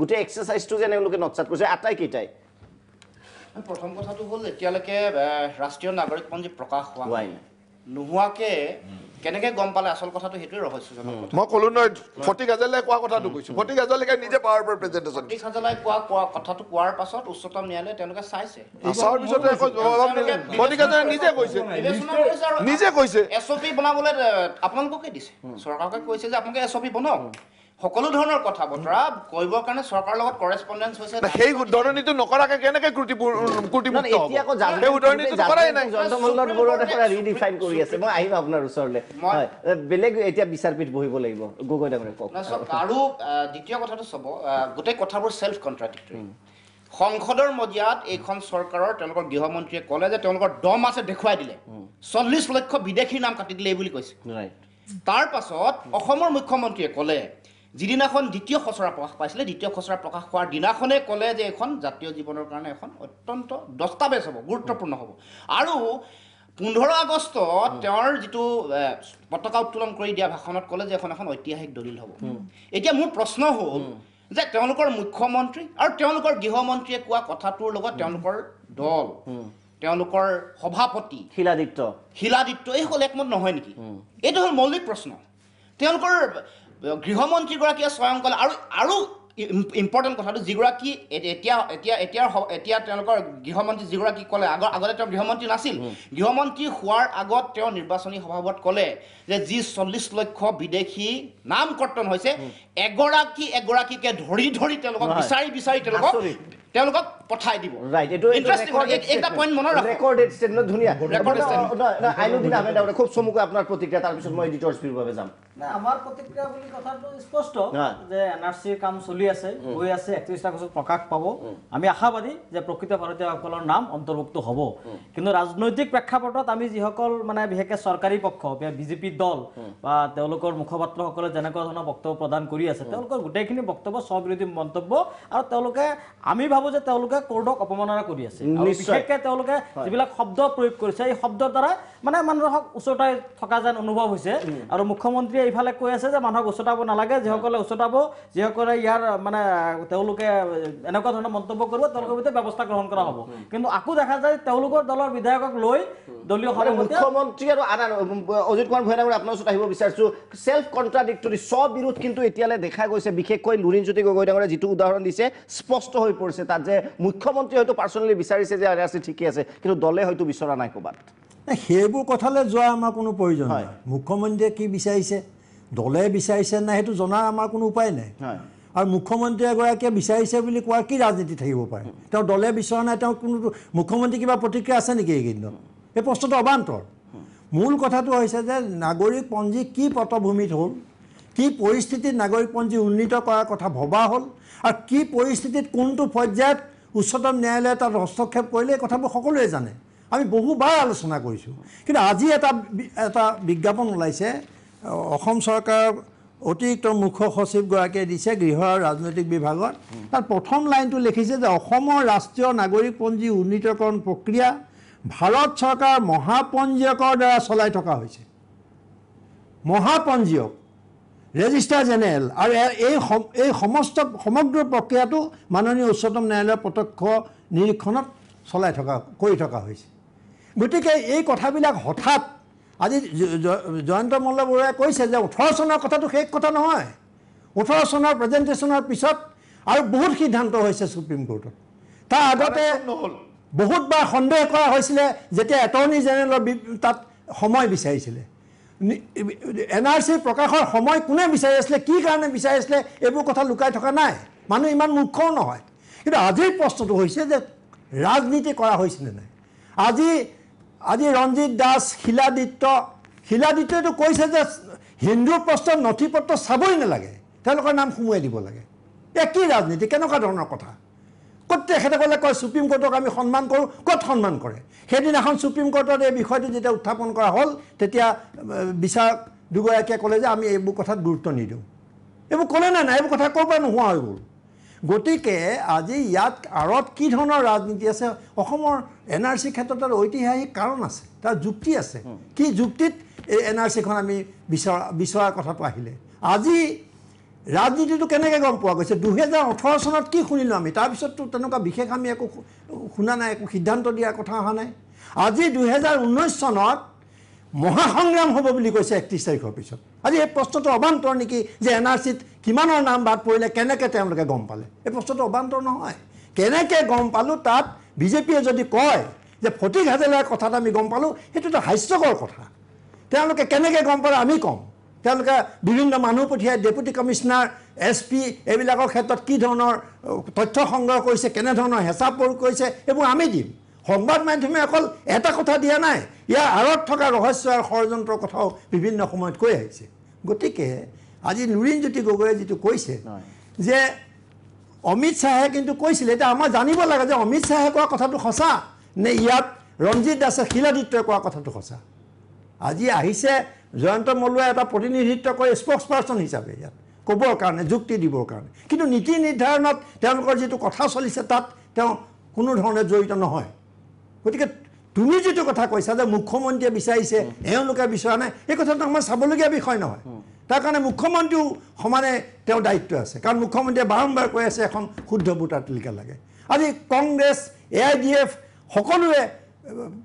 Speaker 1: গোটেই এক্সাৰচাইজটো যেন এওঁলোকে নটচাট কৰিছে আটাইকেইটাই
Speaker 6: প্ৰথম কথাটো হ'ল এতিয়ালৈকে ৰাষ্ট্ৰীয় নাগৰিকপঞ্জী প্ৰকাশ হোৱা নাই আপোনালোককে দিছে চৰকাৰকে কৈছে যে আপোনালোকে এছ অ পি বনাওক সকলো ধৰণৰ কথা বতৰা কৰিবৰ কাৰণে চৰকাৰৰ লগত কৰেচপণ্ডেঞ্চ হৈছে সেই উদ্ধৰণিটো নকৰাকে কেনেকে
Speaker 1: বেলেগ এতিয়া বিচাৰপীঠ বহিব লাগিব গগৈ ডাঙৰ কওক
Speaker 6: আৰু দ্বিতীয় কথাটো চাব গোটেই কথাবোৰ চেল্ফ কণ্ট্ৰাডিক্টৰী সংসদৰ মজিয়াত এইখন চৰকাৰৰ তেওঁলোকৰ গৃহমন্ত্ৰীয়ে ক'লে যে তেওঁলোকৰ দম আছে দেখুৱাই দিলে চল্লিছ লক্ষ বিদেশীৰ নাম কাটি দিলে বুলি কৈছে তাৰ পাছত অসমৰ মুখ্যমন্ত্ৰীয়ে ক'লে যিদিনাখন দ্বিতীয় খচৰা প্ৰকাশ পাইছিলে দ্বিতীয় খচৰা প্ৰকাশ হোৱাৰ দিনাখনে ক'লে যে এইখন জাতীয় জীৱনৰ কাৰণে এখন অত্যন্ত দস্তাবেজ হ'ব গুৰুত্বপূৰ্ণ হ'ব আৰু পোন্ধৰ আগষ্টত তেওঁৰ যিটো পতাকা উত্তোলন কৰি দিয়া ভাষণত ক'লে যে এখন এখন ঐতিহাসিক দলিল হ'ব এতিয়া মোৰ প্ৰশ্ন হ'ল যে তেওঁলোকৰ মুখ্যমন্ত্ৰী আৰু তেওঁলোকৰ গৃহমন্ত্ৰীয়ে কোৱা কথাটোৰ লগত তেওঁলোকৰ দল তেওঁলোকৰ সভাপতি শিলাদিত্য শিলাদিত্য এইসকল একমত নহয় নেকি এইটো হ'ল মৌলিক প্ৰশ্ন তেওঁলোকৰ গৃহমন্ত্ৰীগৰাকীয়ে স্বয়ংকলে আৰু আৰু ইম্পৰ্টেণ্ট কথাটো যিগৰাকী এতিয়া এতিয়া এতিয়াৰ এতিয়া তেওঁলোকৰ গৃহমন্ত্ৰী যিগৰাকী ক'লে আগৰ আগতে তেওঁ গৃহমন্ত্ৰী নাছিল গৃহমন্ত্ৰী হোৱাৰ আগত তেওঁ নিৰ্বাচনী সভাপত ক'লে যে যি চল্লিছ লক্ষ বিদেশী নাম কৰ্তন হৈছে এগৰাকী এগৰাকীকে ধৰি ধৰি তেওঁলোকক বিচাৰি বিচাৰি তেওঁলোকক তেওঁলোকক পঠাই দিব ৰাইট এইটো
Speaker 1: ধুনীয়া খুব চমুকৈ আপোনাৰ প্ৰতিক্ৰিয়া তাৰপিছত মই এডিটৰ্ছ বাবে যাম
Speaker 7: আমাৰ প্ৰতিক্ৰিয়া বুলি কথাটো স্পষ্ট যে এন আৰ চিৰ কাম আশাবাদী হ'ব কিন্তু বিজেপি দল বা তেওঁলোকৰ মুখপাত্ৰসকলে যেনেকুৱা ধৰণৰ বক্তব্য প্ৰদান কৰি আছে তেওঁলোকৰ গোটেইখিনি বক্তব্য স্ববিৰোধী মন্তব্য আৰু তেওঁলোকে আমি ভাবোঁ যে তেওঁলোকে কৰ্ডক অপমাননা কৰি আছে বিশেষকৈ তেওঁলোকে যিবিলাক শব্দ প্ৰয়োগ কৰিছে এই শব্দৰ দ্বাৰা মানে মানুহক ওচৰতে থকা যেন অনুভৱ হৈছে আৰু মুখ্যমন্ত্ৰীয়ে এইফালে কৈ আছে যে মানুহক উচতাব নালাগে যিসকলে উচতাব যিসকলে ইয়াৰ মানে তেওঁলোকে এনেকুৱা ধৰণৰ মন্তব্য কৰিব তেওঁলোকৰ বিৰুদ্ধে ব্যৱস্থা গ্ৰহণ কৰা হ'ব
Speaker 1: কিন্তু আকৌ দেখা যায় তেওঁলোকৰ দলৰ বিধায়কক লৈ দলীয় সভা মুখ্যমন্ত্ৰী আৰু আন অজিত কুমাৰ ভূঞানে আপোনাৰ ওচৰত আহিব বিচাৰিছো চেল্ফ কণ্ট্ৰাডিক্টৰী স্ববিৰোধ কিন্তু এতিয়ালৈ দেখা গৈছে বিশেষকৈ লুৰিণজ্যোতি গগৈ ডাঙৰে যিটো উদাহৰণ দিছে স্পষ্ট হৈ পৰিছে তাত যে মুখ্যমন্ত্ৰী হয়তো পাৰ্চনেলি বিচাৰিছে যে আছে ঠিকে আছে কিন্তু দলে হয়তো বিচৰা নাই ক'ৰবাত
Speaker 8: সেইবোৰ কথালৈ যোৱা আমাৰ কোনো প্ৰয়োজন নাই মুখ্যমন্ত্ৰীয়ে কি বিচাৰিছে দলে বিচাৰিছে নাই সেইটো জনাৰ আমাৰ কোনো উপায় নাই আৰু মুখ্যমন্ত্ৰী এগৰাকীয়ে বিচাৰিছে বুলি কোৱাৰ কি ৰাজনীতি থাকিব পাৰে তেওঁ দলে বিচৰা নাই তেওঁ কোনো মুখ্যমন্ত্ৰী কিবা প্ৰতিক্ৰিয়া আছে নেকি এইকেইদিনত এই প্ৰশ্নটো অবান্তৰ মূল কথাটো হৈছে যে নাগৰিকপঞ্জী কি পটভূমিত হ'ল কি পৰিস্থিতিত নাগৰিকপঞ্জী উন্নীত কৰাৰ কথা ভবা হ'ল আৰু কি পৰিস্থিতিত কোনটো পৰ্যায়ত উচ্চতম ন্যায়ালয়ে তাত হস্তক্ষেপ কৰিলে এই কথাবোৰ সকলোৱে জানে আমি বহুবাৰ আলোচনা কৰিছোঁ কিন্তু আজি এটা এটা বিজ্ঞাপন ওলাইছে অসম চৰকাৰৰ অতিৰিক্ত মুখ্য সচিবগৰাকীয়ে দিছে গৃহ আৰু ৰাজনৈতিক বিভাগত তাত প্ৰথম লাইনটো লিখিছে যে অসমৰ ৰাষ্ট্ৰীয় নাগৰিকপঞ্জী উন্নীতকৰণ প্ৰক্ৰিয়া ভাৰত চৰকাৰৰ মহাপঞ্জীয়কৰ দ্বাৰা চলাই থকা হৈছে মহাপঞ্জীয়ক ৰেজিষ্ট্ৰাৰ জেনেৰেল আৰু এই এই সমস্ত সমগ্ৰ প্ৰক্ৰিয়াটো মাননীয় উচ্চতম ন্যায়ালয়ৰ প্ৰত্যক্ষ নিৰীক্ষণত চলাই থকা কৰি থকা হৈছে গতিকে এই কথাবিলাক হঠাৎ আজি জয়ন্ত মল্ল বৰুৱাই কৈছে যে ওঠৰ চনৰ কথাটো শেষ কথা নহয় ওঠৰ চনৰ প্ৰেজেণ্টেশ্যনৰ পিছত আৰু বহুত সিদ্ধান্ত হৈছে চুপ্ৰিম কোৰ্টত তাৰ আগতে বহুতবাৰ সন্দেহ কৰা হৈছিলে যেতিয়া এটৰ্নি জেনেৰেলৰ তাত সময় বিচাৰিছিলে এন আৰ চি প্ৰকাশৰ সময় কোনে বিচাৰি আছিলে কি কাৰণে বিচাৰি আছিলে এইবোৰ কথা লুকাই থকা নাই মানুহ ইমান মূৰ্খও নহয় কিন্তু আজিৰ প্ৰশ্নটো হৈছে যে ৰাজনীতি কৰা হৈছিলে নাই আজি আজি ৰঞ্জিত দাস শিলাদিত্য শিলাদিত্যইতো কৈছে যে হিন্দু প্ৰশ্নৰ নথি পত্ৰ চাবই নালাগে তেওঁলোকৰ নাম সোমোৱাই দিব লাগে এয়া কি ৰাজনীতি কেনেকুৱা ধৰণৰ কথা ক'ত তেখেতসকলে কয় চুপ্ৰিম কোৰ্টক আমি সন্মান কৰোঁ ক'ত সন্মান কৰে সেইদিনাখন চুপ্ৰিম কোৰ্টত এই বিষয়টো যেতিয়া উত্থাপন কৰা হ'ল তেতিয়া বিচাৰক দুগৰাকীয়ে ক'লে যে আমি এইবোৰ কথাত গুৰুত্ব নিদিওঁ এইবোৰ ক'লে নে নাই এইবোৰ কথা ক'ৰ পৰা নোহোৱা হৈ গ'ল গতিকে আজি ইয়াত আঁৰত কি ধৰণৰ ৰাজনীতি আছে অসমৰ এন আৰ চিৰ ক্ষেত্ৰত তাৰ ঐতিহাসিক কাৰণ আছে তাৰ যুক্তি আছে কি যুক্তিত এই এন আৰ চিখন আমি বিচৰা বিচৰাৰ কথাটো আহিলে আজি ৰাজনীতিটো কেনেকৈ গম পোৱা গৈছে দুহেজাৰ ওঠৰ চনত কি শুনিলোঁ আমি তাৰপিছততো তেনেকুৱা বিশেষ আমি একো শুনা নাই একো সিদ্ধান্ত দিয়াৰ কথা অহা নাই আজি দুহেজাৰ ঊনৈছ চনত মহাসংগ্ৰাম হ'ব বুলি কৈছে একত্ৰিছ তাৰিখৰ পিছত আজি এই প্ৰশ্নটো অবান্তৰ নেকি যে এন আৰ চিত কিমানৰ নাম বাদ পৰিলে কেনেকৈ তেওঁলোকে গম পালে এই প্ৰশ্নটো অবান্তৰ নহয় কেনেকৈ গম পালোঁ তাত বিজেপিয়ে যদি কয় যে ফটিক হাজেলাৰ কথাটো আমি গম পালোঁ সেইটো এটা হাস্যকৰ কথা তেওঁলোকে কেনেকৈ গম পালে আমি ক'ম তেওঁলোকে বিভিন্ন মানুহ পঠিয়াই ডেপুটি কমিশ্যনাৰ এছ পি এইবিলাকৰ ক্ষেত্ৰত কি ধৰণৰ তথ্য সংগ্ৰহ কৰিছে কেনেধৰণৰ হেঁচা প্ৰয়োগ কৰিছে সেইবোৰ আমি দিম সংবাদ মাধ্যমে অকল এটা কথা দিয়া নাই ইয়াৰ আঁৰত থকা ৰহস্য আৰু ষড়যন্ত্ৰৰ কথাও বিভিন্ন সময়ত কৈ আহিছে গতিকে আজি নুরিন জ্যোতি গগৈয়ে যিটো কৈছে যে অমিত শ্বাহে কিন্তু কৈছিলে এতিয়া আমাৰ জানিব লাগে যে অমিত শ্বাহে কোৱা কথাটো সঁচা নে ইয়াত ৰঞ্জিত দাসে শিলাদিত্যই কোৱা কথাটো সঁচা আজি আহিছে জয়ন্ত মলুয়া এটা প্ৰতিনিধিত্ব কৰি স্পোৰ্টস পাৰ্চন হিচাপে ইয়াত ক'বৰ কাৰণে যুক্তি দিবৰ কাৰণে কিন্তু নীতি নিৰ্ধাৰণত তেওঁলোকৰ যিটো কথা চলিছে তাত তেওঁ কোনো ধৰণে জড়িত নহয় গতিকে তুমি যিটো কথা কৈছা যে মুখ্যমন্ত্ৰীয়ে বিচাৰিছে এওঁলোকে বিচৰা নাই এই কথাটো আমাৰ চাবলগীয়া বিষয় নহয় তাৰ কাৰণে মুখ্যমন্ত্ৰীও সমানে তেওঁৰ দায়িত্ব আছে কাৰণ মুখ্যমন্ত্ৰীয়ে বাৰম্বাৰ কৈ আছে এখন শুদ্ধ ভোটাৰ তালিকা লাগে আজি Congress A I D F সকলোৱে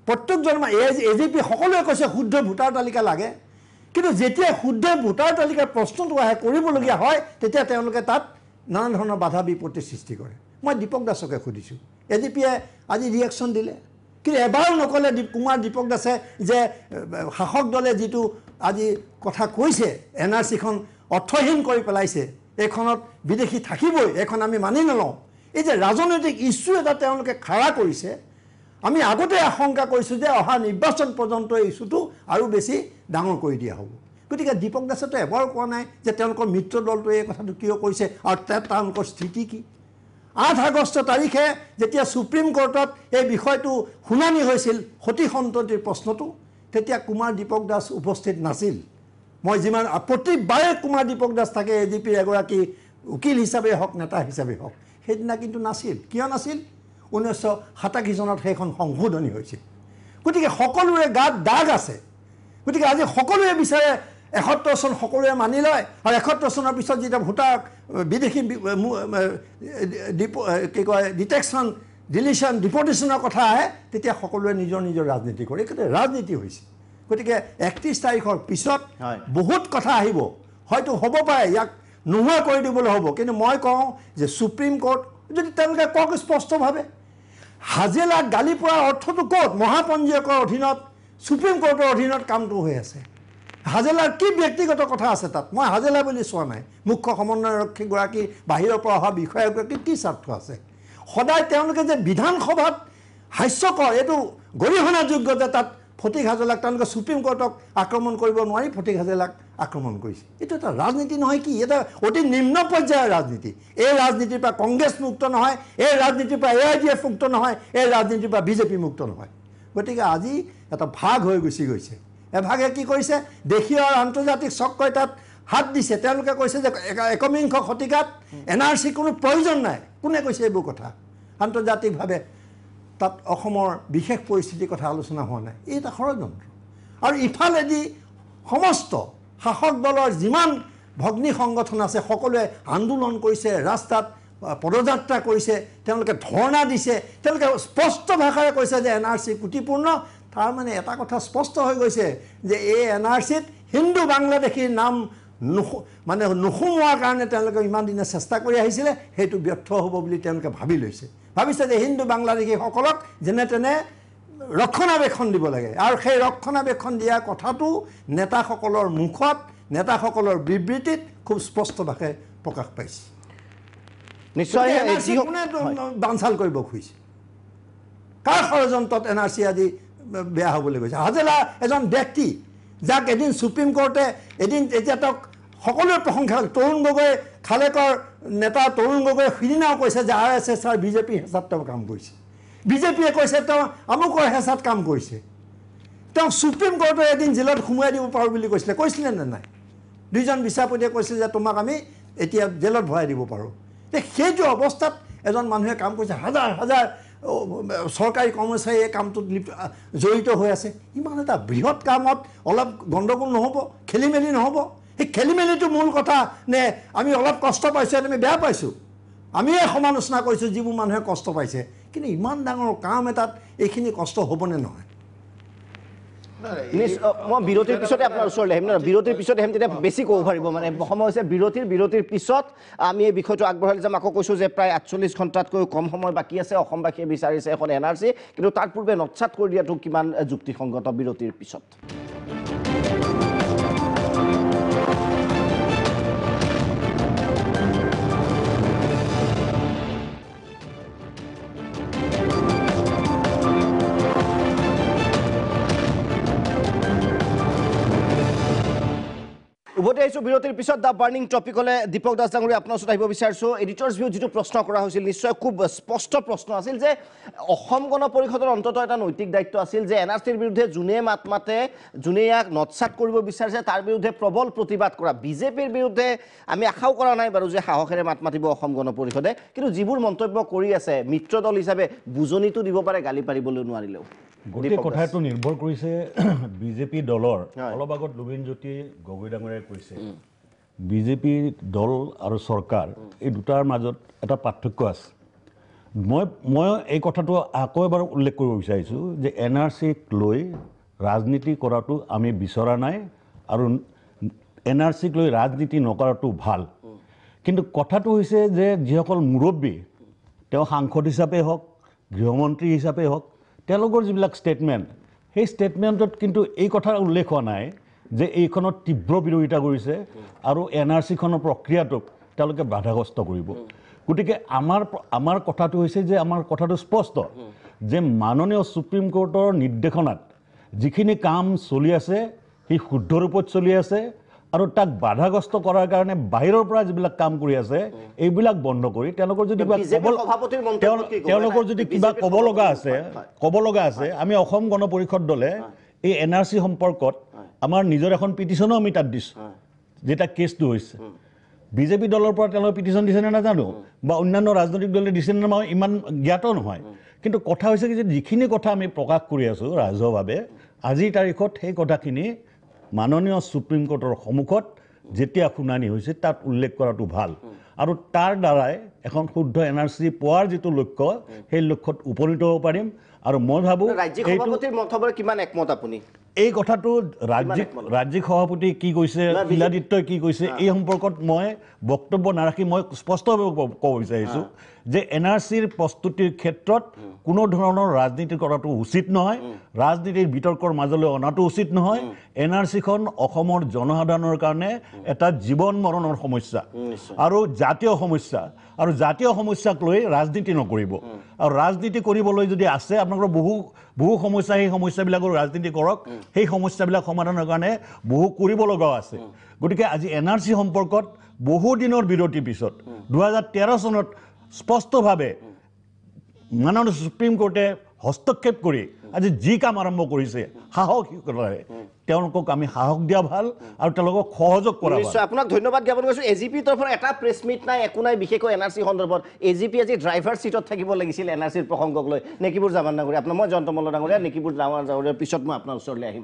Speaker 8: প্ৰত্যেকজন এ এ জে পি সকলোৱে কৈছে শুদ্ধ ভোটাৰ তালিকা লাগে কিন্তু যেতিয়া শুদ্ধ ভোটাৰ তালিকাৰ প্ৰশ্নটো আহে কৰিবলগীয়া হয় তেতিয়া তেওঁলোকে তাত নানা ধৰণৰ বাধা বিপত্তিৰ সৃষ্টি কৰে মই দীপক দাসকে সুধিছোঁ এ জি পিয়ে আজি ৰিয়েকশ্যন দিলে কিন্তু এবাৰো নক'লে কুমাৰ দীপক দাসে যে শাসক দলে যিটো আজি কথা কৈছে এন আৰ চিখন অৰ্থহীন কৰি পেলাইছে এইখনত বিদেশী থাকিবই এইখন আমি মানি নলওঁ এই যে ৰাজনৈতিক ইছ্যু এটা তেওঁলোকে খাৰা কৰিছে আমি আগতে আশংকা কৰিছোঁ যে অহা নিৰ্বাচন পৰ্যন্ত এই ইছ্যুটো আৰু বেছি ডাঙৰ কৰি দিয়া হ'ব গতিকে দীপক দাসেতো এবাৰ কোৱা নাই যে তেওঁলোকৰ মিত্ৰ দলটোৱে এই কথাটো কিয় কৈছে আৰু তেওঁলোকৰ স্থিতি কি আঠ আগষ্ট তাৰিখে যেতিয়া ছুপ্ৰিম কোৰ্টত এই বিষয়টো শুনানি হৈছিল সতি সন্ততিৰ প্ৰশ্নটো তেতিয়া কুমাৰ দীপক দাস উপস্থিত নাছিল মই যিমান প্ৰতিবাৰে কুমাৰ দীপক দাস থাকে এ জি পিৰ এগৰাকী উকিল হিচাপেই হওক নেতা হিচাপেই হওক সেইদিনা কিন্তু নাছিল কিয় নাছিল ঊনৈছশ সাতাশী চনত সেইখন সংশোধনী হৈছিল গতিকে সকলোৰে গাত দাগ আছে গতিকে আজি সকলোৱে বিচাৰে এসত্তৰ চন সকলোৱে মানি লয় আৰু এসত্তৰ চনৰ পিছত যেতিয়া ভোটাৰক বিদেশী কি কয় ডিটেকশ্যন ডিলিশ্যন ডিপটেশ্যনৰ কথা আহে তেতিয়া সকলোৱে নিজৰ নিজৰ ৰাজনীতি কৰে এইকেইটা ৰাজনীতি হৈছে গতিকে একত্ৰিছ তাৰিখৰ পিছত বহুত কথা আহিব হয়তো হ'ব পাৰে ইয়াক নোহোৱা কৰি দিবলৈ হ'ব কিন্তু মই কওঁ যে ছুপ্ৰিম কোৰ্ট যদি তেওঁলোকে কওক স্পষ্টভাৱে হাজিৰাক গালি পৰাৰ অৰ্থটো ক'ত মহাপঞ্জীয়কৰ অধীনত ছুপ্ৰিম কোৰ্টৰ অধীনত কামটো হৈ আছে হাজেলাৰ কি ব্যক্তিগত কথা আছে তাত মই হাজেলা বুলি চোৱা নাই মুখ্য সমন্বয়ৰক্ষীগৰাকী বাহিৰৰ পৰা অহা বিষয়াগৰাকীৰ কি স্বাৰ্থ আছে সদায় তেওঁলোকে যে বিধানসভাত হাস্যকৰ এইটো গৰিহণাযোগ্য যে তাত ফটিক হাজেলাক তেওঁলোকে সুপ্ৰিম কোৰ্টক আক্ৰমণ কৰিব নোৱাৰি ফটিক হাজেলাক আক্ৰমণ কৰিছে এইটো এটা ৰাজনীতি নহয় কি এটা অতি নিম্ন পৰ্যায়ৰ ৰাজনীতি এই ৰাজনীতিৰ পৰা কংগ্ৰেছ মুক্ত নহয় এই ৰাজনীতিৰ পৰা এ আই ডি এফ মুক্ত নহয় এই ৰাজনীতিৰ পৰা বিজেপি মুক্ত নহয় গতিকে আজি এটা ভাগ হৈ গুচি গৈছে এভাগে কি কৰিছে দেশীয় আৰু আন্তৰ্জাতিক চক্ৰই তাত হাত দিছে তেওঁলোকে কৈছে যে একবিংশ শতিকাত এন আৰ চি কোনো প্ৰয়োজন নাই কোনে কৈছে এইবোৰ কথা আন্তৰ্জাতিকভাৱে তাত অসমৰ বিশেষ পৰিস্থিতিৰ কথা আলোচনা হোৱা নাই এই এটা ষড়যন্ত্ৰ আৰু ইফালেদি সমস্ত শাসক দলৰ যিমান ভগ্নী সংগঠন আছে সকলোৱে আন্দোলন কৰিছে ৰাস্তাত পদযাত্ৰা কৰিছে তেওঁলোকে ধৰ্ণা দিছে তেওঁলোকে স্পষ্ট ভাষাৰে কৈছে যে এন আৰ চি কুটিপূৰ্ণ তাৰমানে এটা কথা স্পষ্ট হৈ গৈছে যে এই এন আৰ চিত হিন্দু বাংলাদেশীৰ নাম নুশু মানে নুসুমোৱাৰ কাৰণে তেওঁলোকে ইমান দিনে চেষ্টা কৰি আহিছিলে সেইটো ব্যৰ্থ হ'ব বুলি তেওঁলোকে ভাবি লৈছে ভাবিছে যে হিন্দু বাংলাদেশীসকলক যেনে তেনে ৰক্ষণাবেক্ষণ দিব লাগে আৰু সেই ৰক্ষণাবেক্ষণ দিয়া কথাটো নেতাসকলৰ মুখত নেতাসকলৰ বিবৃতিত খুব স্পষ্টভাৱে প্ৰকাশ পাইছে বাঞ্চাল কৰিব খুজিছে কাৰ ষড়যন্ত্ৰত এন আৰ চি আজি বেয়া হ'বলৈ গৈছে হাজেলা এজন ব্যক্তি যাক এদিন চুপ্ৰিম কৰ্টে এদিন এতিয়া তেওঁক সকলোৱে প্ৰশংসা তৰুণ গগৈ খালেকৰ নেতা তৰুণ গগৈ সিদিনাও কৈছে যে আৰ এছ এছ আৰ বিজেপি হেঁচাত তেওঁ কাম কৰিছে বিজেপিয়ে কৈছে তেওঁ আমুকৰ হেঁচাত কাম কৰিছে তেওঁ চুপ্ৰিম কৰ্টৰ এদিন জেলত সোমোৱাই দিব পাৰোঁ বুলি কৈছিলে কৈছিলে নে নাই দুইজন বিচাৰপতিয়ে কৈছিলে যে তোমাক আমি এতিয়া জেলত ভৰাই দিব পাৰোঁ তে সেইটো অৱস্থাত এজন মানুহে কাম কৰিছে হাজাৰ হাজাৰ চৰকাৰী কৰ্মচাৰীয়ে কামটোত লিপ জড়িত হৈ আছে ইমান এটা বৃহৎ কামত অলপ গণ্ডগোল নহ'ব খেলি মেলি নহ'ব সেই খেলি মেলিটো মূল কথা নে আমি অলপ কষ্ট পাইছোঁ আমি বেয়া পাইছোঁ আমিয়ে সমালোচনা কৰিছোঁ যিবোৰ মানুহে কষ্ট পাইছে কিন্তু ইমান ডাঙৰ কাম এটাত এইখিনি কষ্ট হ'বনে নহয়
Speaker 1: মই বিৰতিৰ পিছতে আপোনাৰ ওচৰলৈ আহিম ন বিৰতিৰ পিছত আহিম তেতিয়া বেছি ক'ব পাৰিব মানে সময় হৈছে বিৰতিৰ বিৰতিৰ পিছত আমি এই বিষয়টো আগবঢ়াই যাম আকৌ কৈছোঁ যে প্ৰায় আঠচল্লিছ ঘণ্টাতকৈ কম সময় বাকী আছে অসমবাসীয়ে বিচাৰিছে এখন এন আৰ চি কিন্তু তাৰ পূৰ্বে নচ্ছাদ কৰি দিয়াটো কিমান যুক্তিসংগত বিৰতিৰ পিছত উভতি আহিছো বিৰতিৰ পিছত দ্য বাৰ্ণিং টপিকলৈ দীপক দাস ডাঙৰীয়া আপোনাৰ ওচৰত আহিব বিচাৰিছোঁ এডিটৰ্ছ ভিউত যিটো প্ৰশ্ন কৰা হৈছিল নিশ্চয় খুব স্পষ্ট প্ৰশ্ন আছিল যে অসম গণ পৰিষদৰ অন্ততঃ এটা নৈতিক দায়িত্ব আছিল যে এন আৰ চিৰ বিৰুদ্ধে যোনে মাত মাতে যোনে ইয়াক নটচাট কৰিব বিচাৰিছে তাৰ বিৰুদ্ধে প্ৰবল প্ৰতিবাদ কৰা বিজেপিৰ বিৰুদ্ধে আমি আশাও কৰা নাই বাৰু যে সাহসেৰে মাত মাতিব অসম গণ পৰিষদে কিন্তু যিবোৰ মন্তব্য কৰি আছে মিত্ৰ দল হিচাপে বুজনিটো দিব পাৰে গালি
Speaker 3: পাৰিবলৈ নোৱাৰিলেও গোটেই কথাটো নিৰ্ভৰ কৰিছে বিজেপি দলৰ অলপ আগত লুবিন জ্যোতি গগৈ ডাঙৰীয়াই কৰিছে বিজেপিৰ দল আৰু চৰকাৰ এই দুটাৰ মাজত এটা পাৰ্থক্য আছে মই মই এই কথাটো আকৌ এবাৰ উল্লেখ কৰিব বিচাৰিছোঁ যে এন আৰ চিক লৈ ৰাজনীতি কৰাটো আমি বিচৰা নাই আৰু এন আৰ চিক লৈ ৰাজনীতি নকৰাটো ভাল কিন্তু কথাটো হৈছে যে যিসকল মুৰব্বী তেওঁ সাংসদ হিচাপেই হওক গৃহমন্ত্ৰী হিচাপেই হওক তেওঁলোকৰ যিবিলাক ষ্টেটমেণ্ট সেই ষ্টেটমেণ্টত কিন্তু এই কথা উল্লেখ হোৱা নাই যে এইখনত তীব্ৰ বিৰোধিতা কৰিছে আৰু এন আৰ চিখনৰ প্ৰক্ৰিয়াটোক তেওঁলোকে বাধাগ্ৰস্ত কৰিব গতিকে আমাৰ আমাৰ কথাটো হৈছে যে আমাৰ কথাটো স্পষ্ট যে মাননীয় সুপ্ৰিম কোৰ্টৰ নিৰ্দেশনাত যিখিনি কাম চলি আছে সি শুদ্ধ ৰূপত চলি আছে আৰু তাক বাধাগ্ৰস্ত কৰাৰ কাৰণে বাহিৰৰ পৰা যিবিলাক কাম কৰি আছে এইবিলাক বন্ধ কৰি তেওঁলোকৰ যদি কিবা তেওঁলোকৰ যদি কিবা ক'ব লগা আছে ক'ব লগা আছে আমি অসম গণ পৰিষদ দলে এই এন আৰ চি সম্পৰ্কত আমাৰ নিজৰ এখন পিটিশ্যনো আমি তাত দিছোঁ যে তাক কেছটো হৈছে বিজেপি দলৰ পৰা তেওঁলোকে পিটিশ্যন দিছেনে নাজানো বা অন্যান্য ৰাজনৈতিক দলে দিছেনে নাই ইমান জ্ঞাত নহয় কিন্তু কথা হৈছে কি যে যিখিনি কথা আমি প্ৰকাশ কৰি আছোঁ ৰাজহুৱাভাৱে আজিৰ তাৰিখত সেই কথাখিনি মাননীয় সুপ্ৰীম কোৰ্টৰ সন্মুখত যেতিয়া শুনানি হৈছে তাত উল্লেখ কৰাটো ভাল আৰু তাৰ দ্বাৰাই এখন শুদ্ধ এন আৰ চি পোৱাৰ যিটো লক্ষ্য সেই লক্ষ্যত উপনীত হ'ব পাৰিম আৰু মই ভাবোঁ
Speaker 1: কিমান একমত আপুনি
Speaker 3: এই কথাটো ৰাজ্যিক ৰাজ্যিক সভাপতি কি কৈছে শিলাদিত্যই কি কৈছে এই সম্পৰ্কত মই বক্তব্য নাৰাখি মই স্পষ্টভাৱে ক'ব বিচাৰিছোঁ যে এন আৰ চিৰ প্ৰস্তুতিৰ ক্ষেত্ৰত কোনো ধৰণৰ ৰাজনীতি কৰাটো উচিত নহয় ৰাজনীতিৰ বিতৰ্কৰ মাজলৈ অনাটো উচিত নহয় এন আৰ চিখন অসমৰ জনসাধাৰণৰ কাৰণে এটা জীৱন মৰণৰ সমস্যা আৰু জাতীয় সমস্যা আৰু জাতীয় সমস্যাক লৈ ৰাজনীতি নকৰিব আৰু ৰাজনীতি কৰিবলৈ যদি আছে আপোনালোকৰ বহু বহু সমস্যা সেই সমস্যাবিলাকৰ ৰাজনীতি কৰক সেই সমস্যাবিলাক সমাধানৰ কাৰণে বহু কৰিব লগাও আছে গতিকে আজি এন আৰ চি সম্পৰ্কত বহুদিনৰ বিৰতিৰ পিছত দুহেজাৰ তেৰ চনত স্পষ্টভাৱে মাননীয় চুপ্ৰিম কোৰ্টে হস্তক্ষেপ কৰি আজি যি কাম আৰম্ভ কৰিছে সাহসীসকলে তেওঁলোকক আমি সাহস দিয়া ভাল আৰু তেওঁলোকক সহযোগ কৰা নিশ্চয় আপোনাক ধন্যবাদ
Speaker 1: জ্ঞাপন কৰিছোঁ এ জি পিৰ তৰফৰ এটা প্ৰেছ মিট নাই একো নাই বিশেষকৈ এন আৰ চি সন্দৰ্ভত এ জি পি আজি ড্ৰাইভাৰ ছিটত থাকিব লাগিছিল এন আৰ চিৰ প্ৰসংগক লৈ নেকিবোৰ জামান ডাঙৰীয়া আপোনাৰ মই জন্ত মল্ল ডাঙৰীয়া নেকিবোৰ জামান ডাঙৰীয়াৰ পিছত মই আপোনাৰ ওচৰলৈ আহিম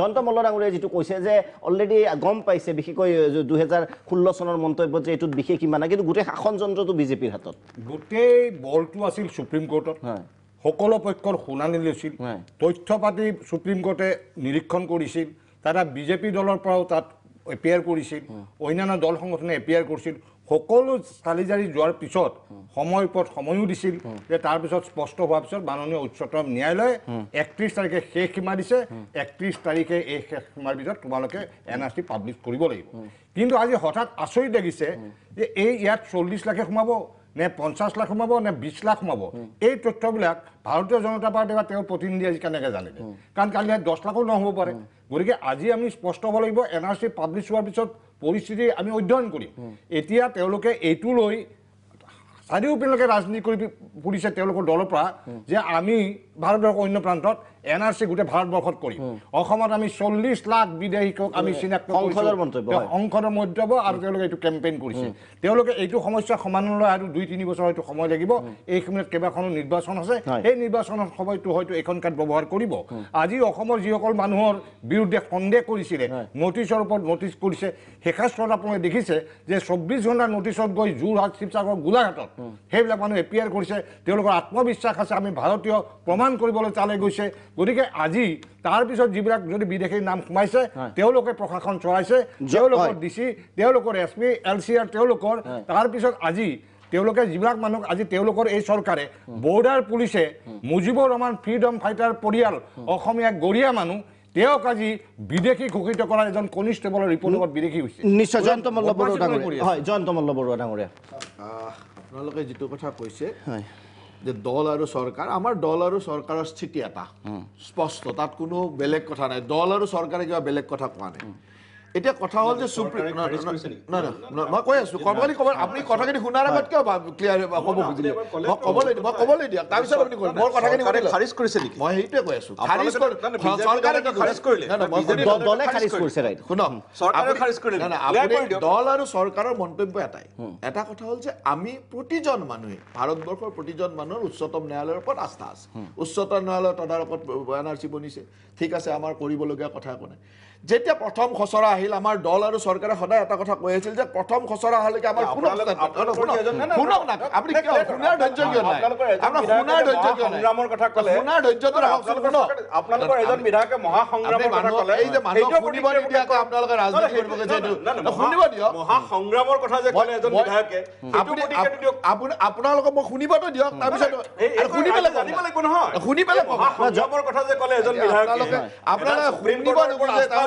Speaker 1: জন্ত মল্ল ডাঙৰীয়া যিটো কৈছে যে অলৰেডি গম পাইছে বিশেষকৈ দুহেজাৰ ষোল্ল চনৰ মন্তব্যত যে এইটোত বিশেষ ইমান নাই কিন্তু গোটেই শাসন যন্ত্ৰটো বিজেপিৰ হাতত গোটেই বলটো আছিল সুপ্ৰিম কোৰ্টত হয় সকলো পক্ষৰ
Speaker 2: শুনানি লৈছিল তথ্য পাতি সুপ্ৰিম কোৰ্টে নিৰীক্ষণ কৰিছিল তাৰা বিজেপি দলৰ পৰাও তাত এপিয়াৰ কৰিছিল অন্যান্য দল সংগঠনে এপিয়াৰ কৰিছিল সকলো চালি জাৰি যোৱাৰ পিছত সময় ওপৰত সময়ো দিছিল যে তাৰপিছত স্পষ্ট হোৱাৰ পিছত মাননীয় উচ্চতম ন্যায়ালয়ে একত্ৰিছ তাৰিখে শেষ সীমা দিছে একত্ৰিছ তাৰিখে এই শেষ সীমাৰ ভিতৰত তোমালোকে এন আৰ চি পাব্লিছ কৰিব লাগিব কিন্তু আজি হঠাৎ আচৰিত লাগিছে যে এই ইয়াত চল্লিছ লাখে সোমাব নে পঞ্চাছ লাখ সোমাব নে বিশ লাখ সোমাব এই তথ্যবিলাক ভাৰতীয় জনতা পাৰ্টিয়ে বা তেওঁৰ প্ৰতিনিধি আজি কেনেকৈ জানিলে কাৰণ কালি দহ লাখো নহ'ব পাৰে গতিকে আজি আমি স্পষ্ট হ'ব লাগিব এন আৰ চি পাব্লিছ হোৱাৰ পিছত পৰিস্থিতি আমি অধ্যয়ন কৰিম এতিয়া তেওঁলোকে এইটো লৈ চাৰিওপিনলৈকে ৰাজনীতি কৰি ফুৰিছে তেওঁলোকৰ দলৰ পৰা যে আমি ভাৰতবৰ্ষৰ অন্য প্ৰান্তত এন আৰ চি গোটেই ভাৰতবৰ্ষত কৰিম অসমত আমি চল্লিছ লাখ বিদেশীক আমি চিনাক্ত কৰিছোঁ সংসদৰ মন্তব্য আৰু তেওঁলোকে এইটো কেম্পেইন কৰিছে তেওঁলোকে এইটো সমস্যা সমাধানলৈ আৰু দুই তিনি বছৰ হয়তো সময় লাগিব এই সময়ত কেইবাখনো নিৰ্বাচন আছে সেই নিৰ্বাচনৰ সময়টো হয়তো এইখন কাৰ্ড ব্যৱহাৰ কৰিব আজি অসমৰ যিসকল মানুহৰ বিৰুদ্ধে সন্দেহ কৰিছিলে নটিছৰ ওপৰত ন'টিছ কৰিছে শেষাস্ত্ৰত আপোনালোকে দেখিছে যে চৌব্বিছ ঘণ্টা নটিছত গৈ যোৰহাট শিৱসাগৰ গোলাঘাটত সেইবিলাক মানুহ এপিয়াৰ কৰিছে তেওঁলোকৰ আত্মবিশ্বাস আছে আমি ভাৰতীয় প্ৰমাণ কৰিবলৈ তালৈ গৈছে গতিকে আজি তাৰ পিছত যিবিলাক যদি বিদেশীৰ নাম সোমাইছে তেওঁলোকে প্ৰশাসন চলাইছে তেওঁলোকৰ ডি চি তেওঁলোকৰ S P L C R তেওঁলোকৰ তাৰপিছত আজি তেওঁলোকে যিবিলাক মানুহক আজি তেওঁলোকৰ এই চৰকাৰে বৰ্ডাৰ পুলিচে মুজিবুৰ ৰহমান ফ্ৰীডম ফাইটাৰ পৰিয়াল অসমীয়া গৰীয়া মানুহ তেওঁক আজি বিদেশী ঘোষিত কৰা এজন কনিষ্টেবলৰ ৰিপৰ্টত বিদেশী
Speaker 5: হৈছে নিশ্চয় জয়ন্ত মল্ল বৰুৱা ডাঙৰীয়া হয়
Speaker 1: জয়ন্ত মল্ল বৰুৱা ডাঙৰীয়া
Speaker 5: আপোনালোকে যিটো কথা কৈছে হয় যে দল আৰু চৰকাৰ আমাৰ দল আৰু চৰকাৰৰ স্থিতি এটা স্পষ্ট তাত কোনো বেলেগ কথা নাই দল আৰু চৰকাৰে কিবা বেলেগ কথা কোৱা নাই এতিয়া কথা হল যে মই কৈ আছো দল আৰু চৰকাৰৰ মন্তব্য এটাই এটা কথা হল যে আমি প্ৰতিজন মানুহে ভাৰতবৰ্ষৰ প্ৰতিজন মানুহৰ উচ্চতম ন্যায়ালয়ৰ ওপৰত আস্থা আছে উচ্চতম ন্যায়ালয়ৰ তদাৰকত এন আৰ চি বনিছে ঠিক আছে আমাৰ কৰিবলগীয়া কথা একো নাই যেতিয়া প্ৰথম খচৰা আহিল আমাৰ দল আৰু চৰকাৰে সদায় এটা কথা কৈ আছিল যে প্ৰথম খচৰা হলে আমাৰ কোনো আপোনালোকক মই শুনিবতো দিয়ক তাৰপিছত শুনি পেলাই আপোনালোকে শুনিব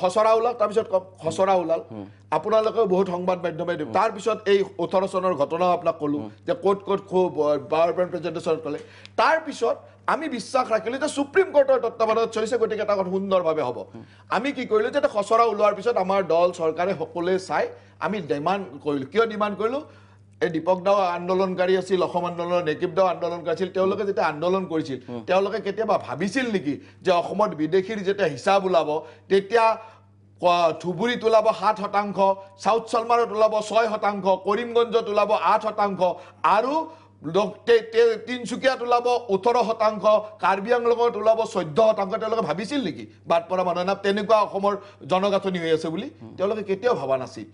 Speaker 5: খচৰা ওলাল তাৰপিছত কম খচৰা ওলাল আপোনালোকেও বহুত সংবাদ মাধ্যমে দিব তাৰপিছত এই ওঠৰ চনৰ ঘটনাও আপোনাক ক'লো যে ক'ত ক'ত পাৱাৰ পইণ্ট প্ৰেজেণ্টেশ্যনত ক'লে তাৰপিছত আমি বিশ্বাস ৰাখিলোঁ যে চুপ্ৰিম কোৰ্টৰ তত্বাৱধানত চলিছে গতিকে তাক সুন্দৰভাৱে হ'ব আমি কি কৰিলোঁ যে খচৰা ওলোৱাৰ পিছত আমাৰ দল চৰকাৰে সকলোৱে চাই আমি ডিমাণ্ড কৰিলোঁ কিয় ডিমাণ্ড কৰিলোঁ এই দীপক দাও আন্দোলনকাৰী আছিল অসম আন্দোলনৰ নেকিব দাও আন্দোলনকাৰী আছিল তেওঁলোকে যেতিয়া আন্দোলন কৰিছিল তেওঁলোকে কেতিয়াবা ভাবিছিল নেকি যে অসমত বিদেশীৰ যেতিয়া হিচাপ ওলাব তেতিয়া ধুবুৰীত ওলাব সাত শতাংশ চাউথ চলমাৰত ওলাব ছয় শতাংশ কৰিমগঞ্জত ওলাব আঠ শতাংশ আৰু তিনিচুকীয়াত ওলাব ওঠৰ শতাংশ কাৰ্বি আংলঙত ওলাব চৈধ্য শতাংশ তেওঁলোকে ভাবিছিল নেকি বাট পৰা মানুহ তেনেকুৱা অসমৰ জনগাঁথনি হৈ আছে বুলি তেওঁলোকে কেতিয়াও ভবা নাছিল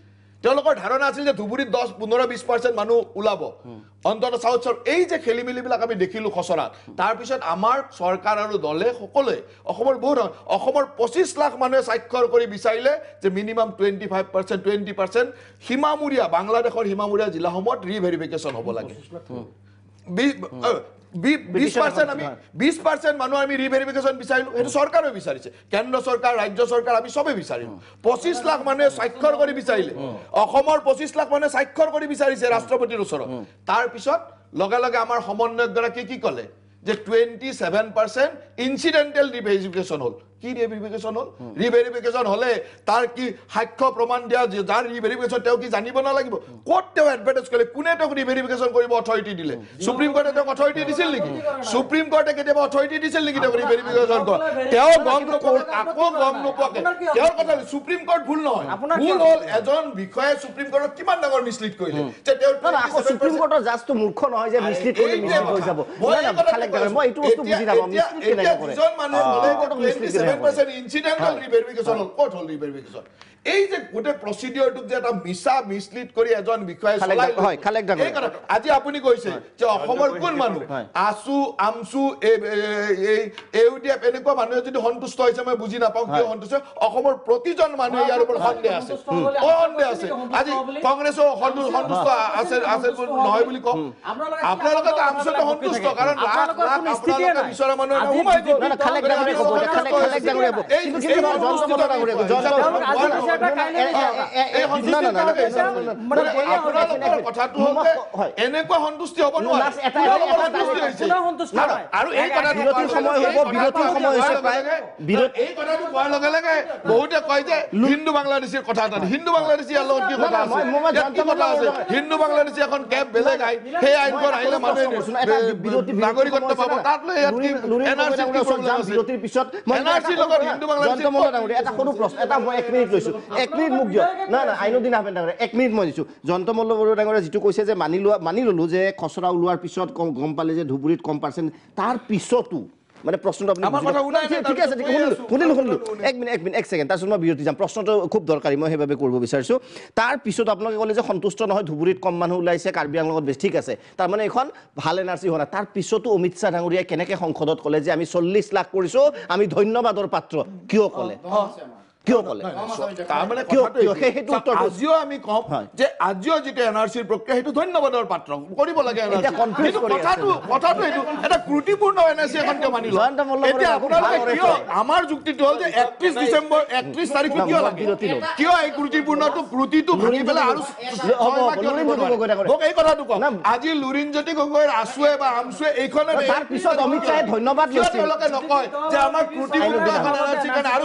Speaker 5: তেওঁলোকৰ ধাৰণা আছিল যে ধুবুৰীত দহ পোন্ধৰ বিশ পাৰ্চেণ্ট মানুহ ওলাব অন্তত চাউথ এই যে খেলি মেলিবিলাক আমি দেখিলোঁ খচৰাত তাৰপিছত আমাৰ চৰকাৰ আৰু দলে সকলোৱে অসমৰ বহুত অসমৰ পঁচিছ লাখ মানুহে স্বাক্ষৰ কৰি বিচাৰিলে যে minimum twenty five percent twenty percent সীমামূৰীয়া বাংলাদেশৰ সীমামূৰীয়া জিলাসমূহত ৰি ভেৰিফিকেশ্যন হ'ব লাগে 20% মানুহ কেন্দ্ৰ চৰকাৰ ৰাজ্য চৰকাৰ আমি পঁচিছ লাখ মানুহে স্বাক্ষৰ কৰি বিচাৰিলে অসমৰ পঁচিছ লাখ মানুহে স্বাক্ষৰ কৰি বিচাৰিছে ৰাষ্ট্ৰপতিৰ ওচৰত তাৰপিছত লগে লগে আমাৰ সমন্বয়কগৰাকীয়ে ক'লে যে twenty seven percent incidental reverification হ'ল কি ৰিভেৰিফিকেশ্যন হ'ল ৰিভেৰিফিকেশ্যন হ'লে তাৰ কি সাক্ষ্য প্ৰমাণ দিয়া যাৰ ৰিভেৰিফিকেশ্যন তেওঁ কি জানিব নালাগিব hmm. ক'ত তেওঁ এডভাৰ্টাইজ কৰিলে কোনে তেওঁক ৰিভেৰিফিকেশ্যন কৰিব অথৰিটি দিলে চুপ্ৰিম hmm. কৰ্টে তেওঁক অথৰিটি hmm. দিছিল নেকি চুপ্ৰিম কৰ্টে কেতিয়াবা অথৰিটি দিছিল নেকি তেওঁক ৰিভেৰিফিকেশ্যন কৰা তেওঁ গম নোপোৱা আকৌ গম নোপোৱাকে তেওঁৰ কথা চুপ্ৰিম কৰ্ট ভুল নহয় ভুল হ'ল এজন বিষয়াই চুপ্ৰিম কৰ্টত কিমান ডাঙৰ মিছলিড কৰিলে
Speaker 1: যে তেওঁ চুপ্ৰিম কৰ্টৰ জাষ্টটো মূৰ্খ নহয় যে মিছলিড কৰিলে মই এইটো বস্তু বুজি নাপাওঁ
Speaker 5: ইন্সিডেণ্টেল ৰিপেয়াৰ বিকেশ্যন কট হ'ল ৰিপেয়াৰ বিকেশ্যন এই যে গোটেই প্ৰচিডিঅৰটোক যে এটা মিছা মিছলিড কৰি এজন বিষয়াই আজি আপুনি কৈছে যে অসমৰ কোন মানুহ আছো আমচু এই ইউ ডি এফ এনেকুৱা মানুহে যদি সন্তুষ্ট হৈছে মই বুজি নাপাওঁ কিয় সন্তুষ্ট অসমৰ প্ৰতিজন মানুহে ইয়াৰ ওপৰত সন্দেহ আছে অসন্দেহ আছে আজি কংগ্ৰেছো সন্তুষ্ট আছে আছে নহয় বুলি কওঁ আপোনালোকে আমচুটো সন্তুষ্ট কাৰণ আপোনালোকে বিচৰা মানুহ এই বহুতে কয় যে হিন্দু বাংলাদেশীৰ কথা এটা হিন্দু বাংলাদেশীৰ লগত কি কথা আছে কি কথা আছে হিন্দু বাংলাদেশী এখন কেব বেলেগ আই সেই আইনখন আহিলে মানুহে
Speaker 1: নাগৰিকত্ব পাব তাত লৈ এনআৰচি বিৰতিৰ পিছত এনআৰচি লগত হিন্দু বাংলাদেশী এটা সৰু প্ৰশ্ন এটা মই এক মিনিট লৈছো এক মিনিট মোক দিয়ক না না আইনুদ্দিন আহমেদ ডাঙৰীয়া এক মিনিট মই দিছো জয়ন্ত মল্লবৰুৱা ডাঙৰীয়া যিটো কৈছে যে মানি লোৱা মানি ললো যে খচৰা ওলোৱাৰ পিছত গম পালে যে ধুবুৰীত কম পাৰ্চেণ্ট তাৰ পিছতো মানে প্ৰশ্নটো আপুনি ঠিক আছে শুনিলোঁ শুনিলোঁ শুনিলোঁ এক মিনিট এক মিনিট এক ছেকেণ্ড তাৰপিছত মই বিৰতি যাম প্ৰশ্নটো খুব দৰকাৰী মই সেইবাবে কৰিব বিচাৰিছো তাৰ তাৰপিছত আপোনালোকে ক'লে যে সন্তুষ্ট নহয় ধুবুৰীত কম মানুহ ওলাইছে কাৰ্বিৰাং লগত বেছি ঠিক আছে তাৰমানে এখন ভাল এন আৰ চি হোৱা নাই পিছতো অমিত শাহ ডাঙৰীয়াই কেনেকৈ সংসদত ক'লে যে আমি চল্লিছ লাখ কৰিছো আমি ধন্যবাদৰ পাত্ৰ কিয় ক'লে কিয় বলে তাৰমানে সেইটো উত্তৰ আজিও আমি কওঁ যে
Speaker 5: আজিও যিটো এন আৰ চিৰ প্ৰক্ৰিয়া সেইটো ধন্যবাদৰ পাত্ৰ কৰিব লাগে এটা ত্ৰুটিপূৰ্ণ এন আৰ চি এখন মানি লয় আমাৰ যুক্তিটো হ'ল যে একত্ৰিশ ডিচেম্বৰ একত্ৰিশ তাৰিখে কিয় লাগে কিয় এই ত্ৰুটিপূৰ্ণটো ত্ৰুটিটো ভাঙি পেলাই আৰু আজি লুৰিণ জ্যোতি গগৈ আছোৱে বা আমচুৱে এইখনে তাৰ পিছত অমিত শ্বাহে ধন্যবাদ তেওঁলোকে নকয় যে আমাৰ ত্ৰুটিপূৰ্ণ আৰু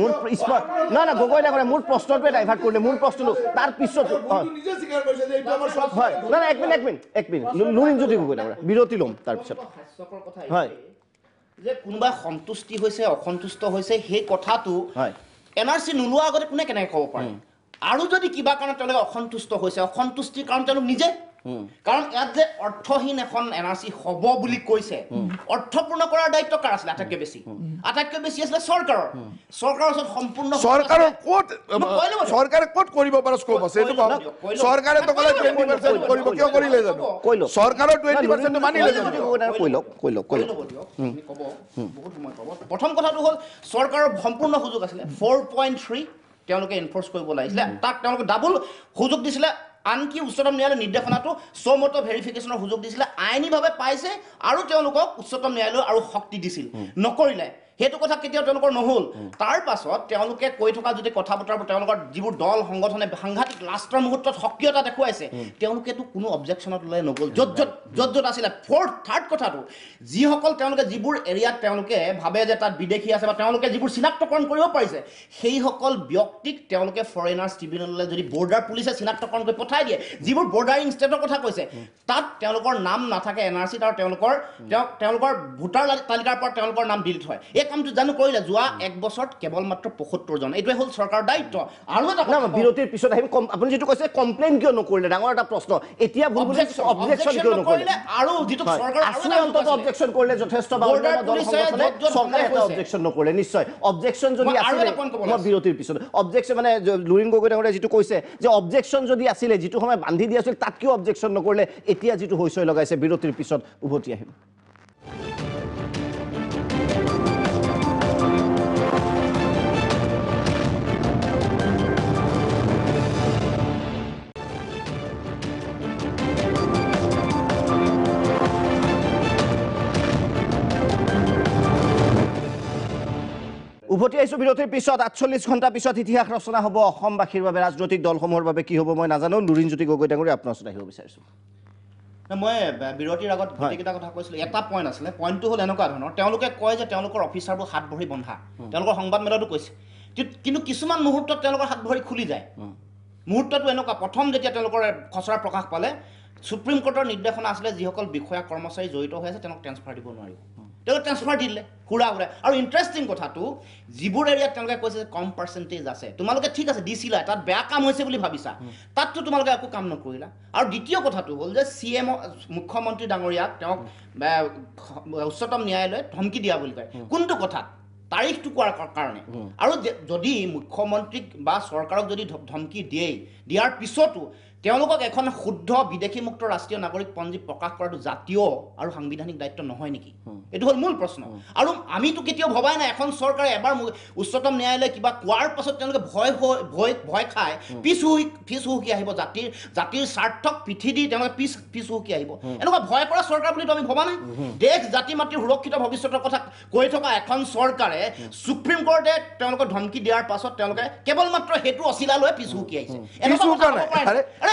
Speaker 1: মোৰ স্পট নাই নাই গগৈ নাই কৰে মোৰ প্ৰশ্নটোৱে ডাইভাৰ্ট কৰিলে মোৰ প্ৰশ্নটো তাৰ পিছত হয় নাই এক মিনিট এক মিনিট এক মিনিট নুন ইঞ্জুতি গগৈ নাই বিৰতি ল'ম তাৰপিছত হয় যে
Speaker 6: কোনোবা সন্তুষ্টি হৈছে অসন্তুষ্ট হৈছে সেই কথাটো হয় এন আৰ চি নোলোৱাৰ আগতে কোনে কেনেকৈ ক'ব পাৰে আৰু যদি কিবা কাৰণত তেওঁলোকে অসন্তুষ্ট হৈছে অসন্তুষ্টিৰ কাৰণে তেওঁলোক নিজে কাৰণ ইয়াত যে অৰ্থহীন এখন এন আৰ চি হ'ব বুলি কৈছে অৰ্থপূৰ্ণ কৰাৰ দায়িত্ব কাৰ আছিলে আটাইতকৈ বেছি আটাইতকৈ বেছি আছিলে চৰকাৰৰ চৰকাৰৰ ওচৰত সম্পূৰ্ণ
Speaker 5: চৰকাৰে ক'ত কৰিব পৰা স্কোপ আছে
Speaker 6: প্ৰথম কথাটো হ'ল চৰকাৰৰ সম্পূৰ্ণ সুযোগ আছিলে ফ'ৰ পইণ্ট থ্ৰী তেওঁলোকে এনফৰ্চ কৰিব লাগিছিলে তাক তেওঁলোকে ডাবুল সুযোগ দিছিলে আনকি উচ্চতম ন্যায়ালয়ে নিৰ্দেশনাটো স্বমত ভেৰিফিকেশ্যনৰ সুযোগ দিছিলে আইনীভাৱে পাইছে আৰু তেওঁলোকক উচ্চতম ন্যায়ালয় আৰু শক্তি দিছিল নকৰিলে সেইটো কথা কেতিয়াও তেওঁলোকৰ নহ'ল তাৰ পাছত তেওঁলোকে কৈ থকা যদি কথা বতৰাবোৰ তেওঁলোকৰ যিবোৰ দল সংগঠনে সাংঘাতিক লাষ্টৰ মুহূৰ্তত সক্ৰিয়তা দেখুৱাইছে তেওঁলোকেতো কোনো অবজেকশ্যনত ওলাই নগ'ল য'ত য'ত য'ত য'ত আছিলে ফৰ্থ থাৰ্ড কথাটো যিসকল তেওঁলোকে যিবোৰ এৰিয়াত তেওঁলোকে ভাবে যে তাত বিদেশী আছে বা তেওঁলোকে যিবোৰ চিনাক্তকৰণ কৰিব পাৰিছে সেইসকল ব্যক্তিক তেওঁলোকে ফৰেইনাৰ্ছ ট্ৰিবিউনেললৈ যদি বৰ্ডাৰ পুলিচে চিনাক্তকৰণ কৰি পঠাই দিয়ে যিবোৰ বৰ্ডাৰিং ষ্টেটৰ কথা কৈছে তাত তেওঁলোকৰ নাম নাথাকে এন আৰ চিত আৰু তেওঁলোকৰ তেওঁ তেওঁলোকৰ ভোটাৰ তালিকাৰ পৰা তেওঁলোকৰ নাম ডিলিট হয় কামটো জানো কৰিলে যোৱা এক বছৰত কেৱল মাত্ৰ পঁয়সত্তৰজন এইটোৱে হ'ল চৰকাৰৰ দায়িত্ব আৰু এটা বিৰতিৰ পিছত আহিম আপুনি যিটো কৈছে কমপ্লেইন কিয় নকৰিলে ডাঙৰ এটা প্ৰশ্ন
Speaker 1: মানে লুৰিং গগৈ ডাঙৰে যিটো কৈছে যে অবজেকশ্যন যদি আছিলে যিটো সময় বান্ধি দিয়া আছিল তাত কিয় অবজেকশ্যন নকৰিলে এতিয়া যিটো হৈচয় লগাইছে বিৰতিৰ পিছত উভতি আহিম উভতি আহিছোঁ বিৰতিৰ পিছত আঠচল্লিছ ঘণ্টা পিছত ইতিহাস ৰচনা হ'ব অসমবাসীৰ বাবে ৰাজনৈতিক দলসমূহৰ বাবে কি হ'ব মই নাজানো নুৰিণজ্যোতি গগৈ ডাঙৰীয়া আপোনাৰ ওচৰত আহিব বিচাৰিছোঁ
Speaker 6: মই বিৰতিৰ আগত গোটেইকেইটা কথা কৈছিলোঁ এটা পইণ্ট আছিলে পইণ্টটো হ'ল এনেকুৱা ধৰণৰ তেওঁলোকে কয় যে তেওঁলোকৰ অফিচাৰবোৰ হাত ভৰি বন্ধা তেওঁলোকৰ সংবাদ মেলতো কৈছে কিন্তু কিছুমান মুহূৰ্তত তেওঁলোকৰ হাত ভৰি খুলি যায় মুহূৰ্তটো এনেকুৱা প্ৰথম যেতিয়া তেওঁলোকৰ খচৰা প্ৰকাশ পালে ছুপ্ৰিম কোৰ্টৰ নিৰ্দেশনা আছিলে যিসকল বিষয়া কৰ্মচাৰী জড়িত হৈ আছে তেওঁলোক ট্ৰেঞ্চফাৰ দিব নোৱাৰিব তেওঁলোকে ট্ৰেঞ্চফাৰ দিলে সুৰা সুৰা আৰু ইণ্টাৰেষ্টিং কথাটো যিবোৰ এৰিয়াত তেওঁলোকে কৈছে যে কম পাৰ্চেণ্টেজ আছে তোমালোকে ঠিক আছে দিছিলা তাত বেয়া কাম হৈছে বুলি ভাবিছা তাততো তোমালোকে একো কাম নকৰিলা আৰু দ্বিতীয় কথাটো হ'ল যে চি এম মুখ্যমন্ত্ৰী ডাঙৰীয়াক তেওঁক উচ্চতম ন্যায়ালয়ে ধমকি দিয়া বুলি কয় কোনটো কথাত তাৰিখটো কোৱাৰ কাৰণে আৰু যদি মুখ্যমন্ত্ৰীক বা চৰকাৰক যদি ধমকি দিয়েই দিয়াৰ পিছতো তেওঁলোকক এখন শুদ্ধ বিদেশী মুক্ত ৰাষ্ট্ৰীয় নাগৰিকপঞ্জী প্ৰকাশ কৰাটো জাতীয় আৰু সাংবিধানিক দায়িত্ব নহয় নেকি এইটো হ'ল মূল প্ৰশ্ন আৰু আমিতো কেতিয়াও ভবাই নাই এখন চৰকাৰে এবাৰ উচ্চতম ন্যায়ালয়ে কিবা কোৱাৰ পাছত তেওঁলোকে ভয় হৈ ভয় ভয় খাই পিছ পিছ পিছহুহী আহিব জাতিৰ জাতিৰ স্বাৰ্থক পিঠি দি তেওঁলোকে পিছ পিছ পিছহুহী আহিব এনেকুৱা ভয় কৰা চৰকাৰ বুলিতো আমি ভবা নাই দেশ জাতি মাতৃৰ সুৰক্ষিত ভৱিষ্যতৰ কথা কৈ থকা এখন চৰকাৰে সুপ্ৰিম কোৰ্টে তেওঁলোকক ধমকি দিয়াৰ পাছত তেওঁলোকে কেৱল মাত্ৰ সেইটো অচিলা লৈ পিছহুকি আহিছে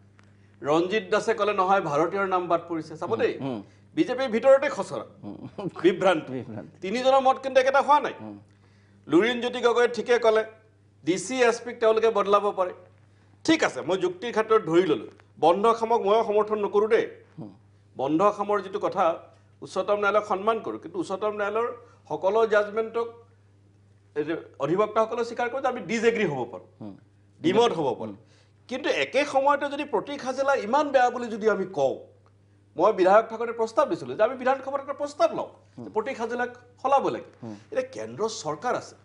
Speaker 4: ৰঞ্জিত দাসে ক'লে নহয় ভাৰতীয়ৰ নাম বাদ পৰিছে চাব দেই বিজেপিৰ ভিতৰতে খচৰা বিভ্ৰান্ত তিনিজনৰ মত কিন্তু একেটা হোৱা নাই লুৰিণজ্যোতি গগৈয়ে ঠিকে ক'লে ডি চি এছ পিক তেওঁলোকে বদলাব পাৰে ঠিক আছে মই যুক্তিৰ ক্ষেত্ৰত ধৰি ল'লোঁ বন্ধ খামক ময়ো সমৰ্থন নকৰোঁ দেই বন্ধ খামৰ যিটো কথা উচ্চতম ন্যায়ালয়ক সন্মান কৰোঁ কিন্তু উচ্চতম ন্যায়ালয়ৰ সকলো জাজমেণ্টক অধিবক্তাসকলে স্বীকাৰ কৰে যে আমি ডিজ এগ্ৰী হ'ব পাৰোঁ ডিমত হ'ব পাৰোঁ কিন্তু একে সময়তে যদি প্ৰতীক হাজেলা ইমান বেয়া বুলি যদি আমি কওঁ মই বিধায়ক ঠাকুৰে প্ৰস্তাৱ দিছিলোঁ যে আমি বিধানসভাত এটা প্ৰস্তাৱ লওঁ প্ৰতীক হাজেলাক সলাব লাগে এতিয়া কেন্দ্ৰ চৰকাৰ আছে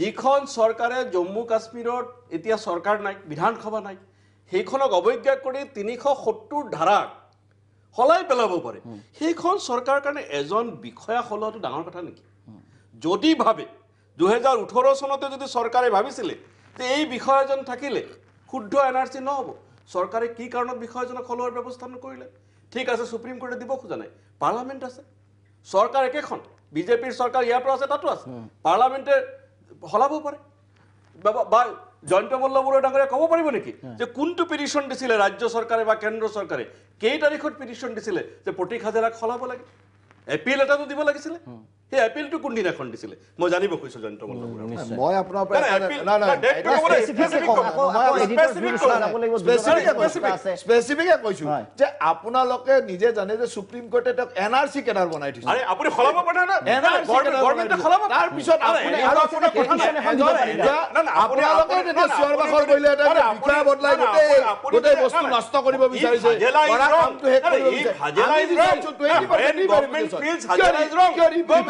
Speaker 4: যিখন চৰকাৰে জম্মু কাশ্মীৰত এতিয়া চৰকাৰ নাই বিধানসভা নাই সেইখনক অৱজ্ঞা কৰি তিনিশ সত্তৰ ধাৰাক সলাই পেলাব পাৰে সেইখন চৰকাৰৰ কাৰণে এজন বিষয়া সলোৱাটো ডাঙৰ কথা নেকি যদি ভাবে দুহেজাৰ ওঠৰ চনতে যদি চৰকাৰে ভাবিছিলে যে এই বিষয়াজন থাকিলে শুদ্ধ এন আৰ চি নহ'ব চৰকাৰে কি কাৰণত বিষয়াজনক সলোৱাৰ ব্যৱস্থা নকৰিলে ঠিক আছে সুপ্ৰিম কোৰ্টে দিব খোজা নাই পাৰ্লামেণ্ট আছে চৰকাৰ একেখন বিজেপিৰ চৰকাৰ ইয়াৰ পৰা আছে তাতো আছে পাৰ্লামেণ্টে সলাব পাৰে বা জয়ন্ত মল্লবৰুৱা ডাঙৰীয়া ক'ব পাৰিব নেকি যে কোনটো পিটিশ্যন দিছিলে ৰাজ্য চৰকাৰে বা কেন্দ্ৰ চৰকাৰে কেই তাৰিখত পিটিশ্যন দিছিলে যে প্ৰতীক হাজিৰাক সলাব লাগে এপিল এটাটো দিব লাগিছিলে সেই এপিলটো কোনদিনা এখন দিছিলে মই জানিব খুজিছো জয়ন্ত
Speaker 5: আপোনালোকে নিজে জানে যে সুপ্ৰিম কোৰ্টে তেওঁক এন আৰ চি কেডাৰ বনাই দিছে আপুনি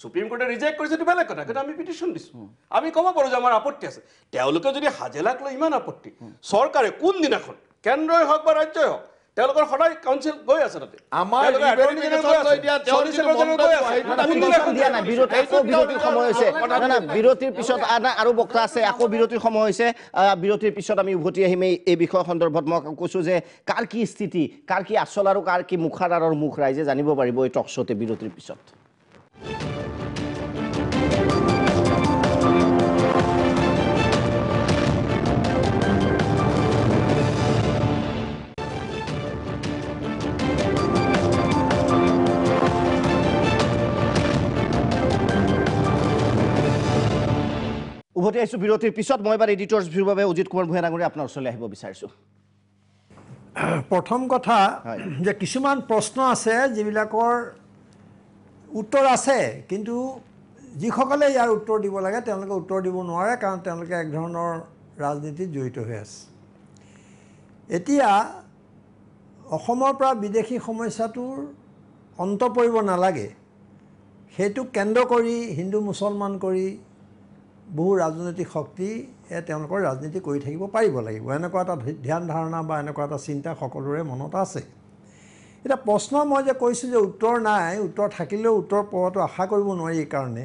Speaker 4: সুপ্ৰিম কোৰ্টে ৰিজেক্ট কৰিছে এইটো বেলেগ কথা আমি পিটিশ্যন দিছোঁ আমি ক'ব পাৰোঁ যে আমাৰ আপত্তি আছে তেওঁলোকে যদি হাজেলাক লৈ ইমান আপত্তি চৰকাৰে কোনদিনাখন কেন্দ্ৰই হওক বা ৰাজ্যই হওক তেওঁলোকৰ সদায় কাউন্সিল গৈ আছে তাতে
Speaker 1: বিৰতিৰ পিছত আৰু বক্তা আছে আকৌ বিৰতিৰ সময় হৈছে বিৰতিৰ পিছত আমি উভতি আহিম এই বিষয় সন্দৰ্ভত মই কৈছো যে কাৰ কি স্থিতি কাৰ কি আচল আৰু কাৰ কি মুখাৰ আঁৰৰ মুখ ৰাইজে জানিব পাৰিব এই টক বিৰতিৰ পিছত উভতি আহিছোঁ বিৰতিৰ পিছত মই এবাৰ এডিটৰ্ছ ভিউৰ বাবে অজিত কুমাৰ ভূঞা ডাঙৰী আপোনাৰ ওচৰলৈ আহিব বিচাৰিছোঁ
Speaker 8: প্ৰথম কথা যে কিছুমান প্ৰশ্ন আছে যিবিলাকৰ উত্তৰ আছে কিন্তু যিসকলে ইয়াৰ উত্তৰ দিব লাগে তেওঁলোকে উত্তৰ দিব নোৱাৰে কাৰণ তেওঁলোকে এক ধৰণৰ ৰাজনীতিত জড়িত হৈ আছে এতিয়া অসমৰ পৰা বিদেশী সমস্যাটোৰ অন্ত পৰিব নালাগে সেইটো কেন্দ্ৰ কৰি হিন্দু মুছলমান কৰি বহু ৰাজনৈতিক শক্তি তেওঁলোকৰ ৰাজনীতি কৰি থাকিব পাৰিব লাগিব এনেকুৱা এটা ধ্যান ধাৰণা বা এনেকুৱা এটা চিন্তা সকলোৰে মনত আছে এতিয়া প্ৰশ্ন মই যে কৈছোঁ যে উত্তৰ নাই উত্তৰ থাকিলেও উত্তৰ পোৱাটো আশা কৰিব নোৱাৰি এই কাৰণে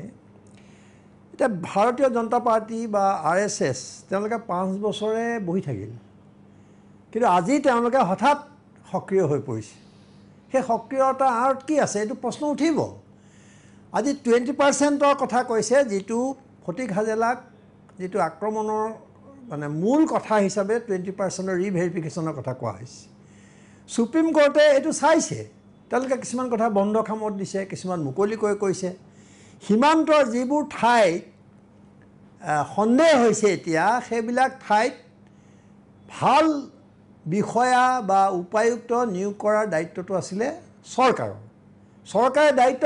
Speaker 8: এতিয়া ভাৰতীয় জনতা পাৰ্টি বা আৰ এছ এছ তেওঁলোকে পাঁচ বছৰে বহি থাকিল কিন্তু আজি তেওঁলোকে হঠাৎ সক্ৰিয় হৈ পৰিছে সেই সক্ৰিয়তা আঁৰত কি আছে এইটো প্ৰশ্ন উঠিব আজি টুৱেণ্টি পাৰ্চেণ্টৰ কথা কৈছে যিটো ফটিক হাজেলাক যিটো আক্ৰমণৰ মানে মূল কথা হিচাপে টুৱেণ্টি পাৰ্চেণ্টৰ ৰিভেৰিফিকেশ্যনৰ কথা কোৱা হৈছে চুপ্ৰিম কৰ্টে এইটো চাইছে তেওঁলোকে কিছুমান কথা বন্ধ খামত দিছে কিছুমান মুকলিকৈ কৈছে সীমান্তৰ যিবোৰ ঠাইত সন্দেহ হৈছে এতিয়া সেইবিলাক ঠাইত ভাল বিষয়া বা উপায়ুক্ত নিয়োগ কৰাৰ দায়িত্বটো আছিলে চৰকাৰৰ চৰকাৰে দায়িত্ব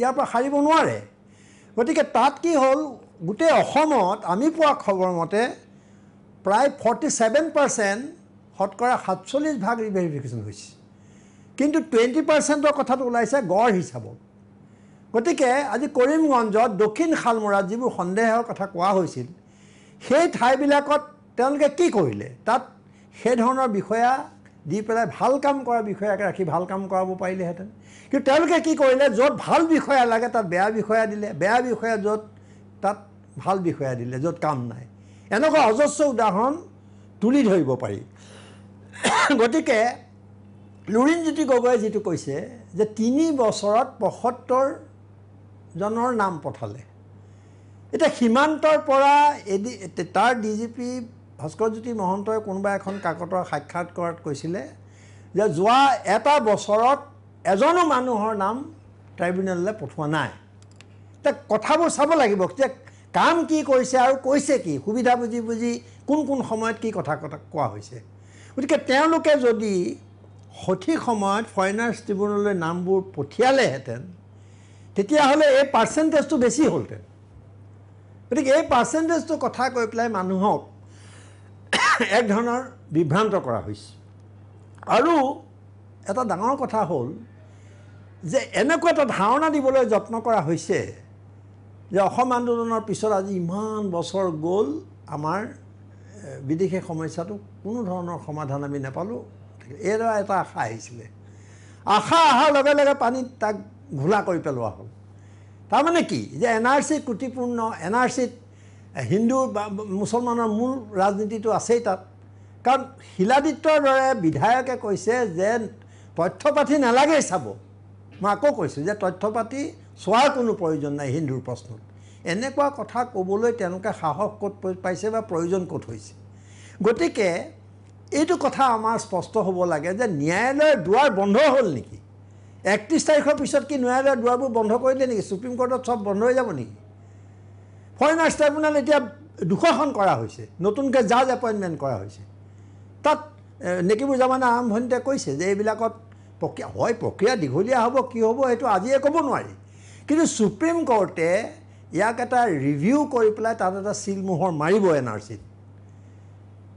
Speaker 8: ইয়াৰ পৰা সাৰিব নোৱাৰে গতিকে তাত কি হ'ল গোটেই অসমত আমি পোৱা খবৰ মতে প্ৰায় ফৰ্টি ছেভেন পাৰ্চেণ্ট শতকৰা সাতচল্লিছ ভাগ ৰিভেৰিফিকেশ্যন হৈছে কিন্তু টুৱেণ্টি পাৰ্চেণ্টৰ কথাটো ওলাইছে গড় হিচাপত গতিকে আজি কৰিমগঞ্জত দক্ষিণ শালমৰাত যিবোৰ সন্দেহৰ কথা কোৱা হৈছিল সেই ঠাইবিলাকত তেওঁলোকে কি কৰিলে তাত সেই ধৰণৰ বিষয়া দি পেলাই ভাল কাম কৰা বিষয়াকে ৰাখি ভাল কাম কৰাব পাৰিলেহেঁতেন কিন্তু তেওঁলোকে কি কৰিলে য'ত ভাল বিষয়া লাগে তাত বেয়া বিষয়া দিলে বেয়া বিষয়া য'ত তাত ভাল বিষয়া দিলে য'ত কাম নাই এনেকুৱা অজস্ৰ উদাহৰণ তুলি ধৰিব পাৰি গতিকে লুৰিণজ্যোতি গগৈয়ে যিটো কৈছে যে তিনি বছৰত পঁসত্তৰজনৰ নাম পঠালে এতিয়া সীমান্তৰ পৰা এডি তাৰ ডি জি পি ভাস্কৰজ্যোতি মহন্তই কোনোবা এখন কাকতৰ সাক্ষাৎ কৰাত কৈছিলে যে যোৱা এটা বছৰত এজনো মানুহৰ নাম ট্ৰাইব্যুনেললৈ পঠোৱা নাই এতিয়া কথাবোৰ চাব লাগিব যে কাম কি কৰিছে আৰু কৈছে কি সুবিধা বুজি বুজি কোন কোন সময়ত কি কথা কথা কোৱা হৈছে গতিকে তেওঁলোকে যদি সঠিক সময়ত ফৰেইনাৰ্ছ ট্ৰিবিউনেললৈ নামবোৰ পঠিয়ালেহেঁতেন তেতিয়াহ'লে এই পাৰ্চেণ্টেজটো বেছি হ'লহেঁতেন গতিকে এই পাৰ্চেণ্টেজটো কথা কৈ পেলাই মানুহক এক ধৰণৰ বিভ্ৰান্ত কৰা হৈছে আৰু এটা ডাঙৰ কথা হ'ল যে এনেকুৱা এটা ধাৰণা দিবলৈ যত্ন কৰা হৈছে যে অসম আন্দোলনৰ পিছত আজি ইমান বছৰ গ'ল আমাৰ বিদেশী সমস্যাটো কোনো ধৰণৰ সমাধান আমি নাপালোঁ এইদৰে এটা আশা আহিছিলে আশা অহাৰ লগে লগে পানীত তাক ঘোলা কৰি পেলোৱা হ'ল তাৰমানে কি যে এন আৰ চি ক্ৰুটিপূৰ্ণ এন আৰ চিত হিন্দু বা মুছলমানৰ মূল ৰাজনীতিটো আছেই তাত কাৰণ শিলাদিত্যৰ দৰে বিধায়কে কৈছে যে তথ্য পাতি নালাগেই চাব মই আকৌ কৈছোঁ যে তথ্য পাতি চোৱাৰ কোনো প্ৰয়োজন নাই হিন্দুৰ প্ৰশ্নত এনেকুৱা কথা ক'বলৈ তেওঁলোকে সাহস ক'ত পাইছে বা প্ৰয়োজন ক'ত হৈছে গতিকে এইটো কথা আমাৰ স্পষ্ট হ'ব লাগে যে ন্যায়ালয়ৰ দুৱাৰ বন্ধ হ'ল নেকি একত্ৰিছ তাৰিখৰ পিছত কি ন্যায়ালয়ৰ দুৱাৰবোৰ বন্ধ কৰি কৰিলে নেকি চুপ্ৰিম ক'ৰ্টত চব বন্ধ হৈ যাব নেকি ফৰেনাৰ্ছ ট্ৰাইব্যুনেল এতিয়া দুশখন কৰা হৈছে নতুনকৈ জাজ এপইণ্টমেণ্ট কৰা হৈছে তাত নেকিবোৰ জামানে আৰম্ভণিতে কৈছে যে এইবিলাকত প্ৰক্ৰিয়া হয় প্ৰক্ৰিয়া দীঘলীয়া হ'ব কি হ'ব সেইটো আজিয়ে ক'ব নোৱাৰি কিন্তু চুপ্ৰিম কৰ্টে ইয়াক এটা ৰিভিউ কৰি পেলাই তাত এটা চিলমোহৰ মাৰিব এন আৰ চিত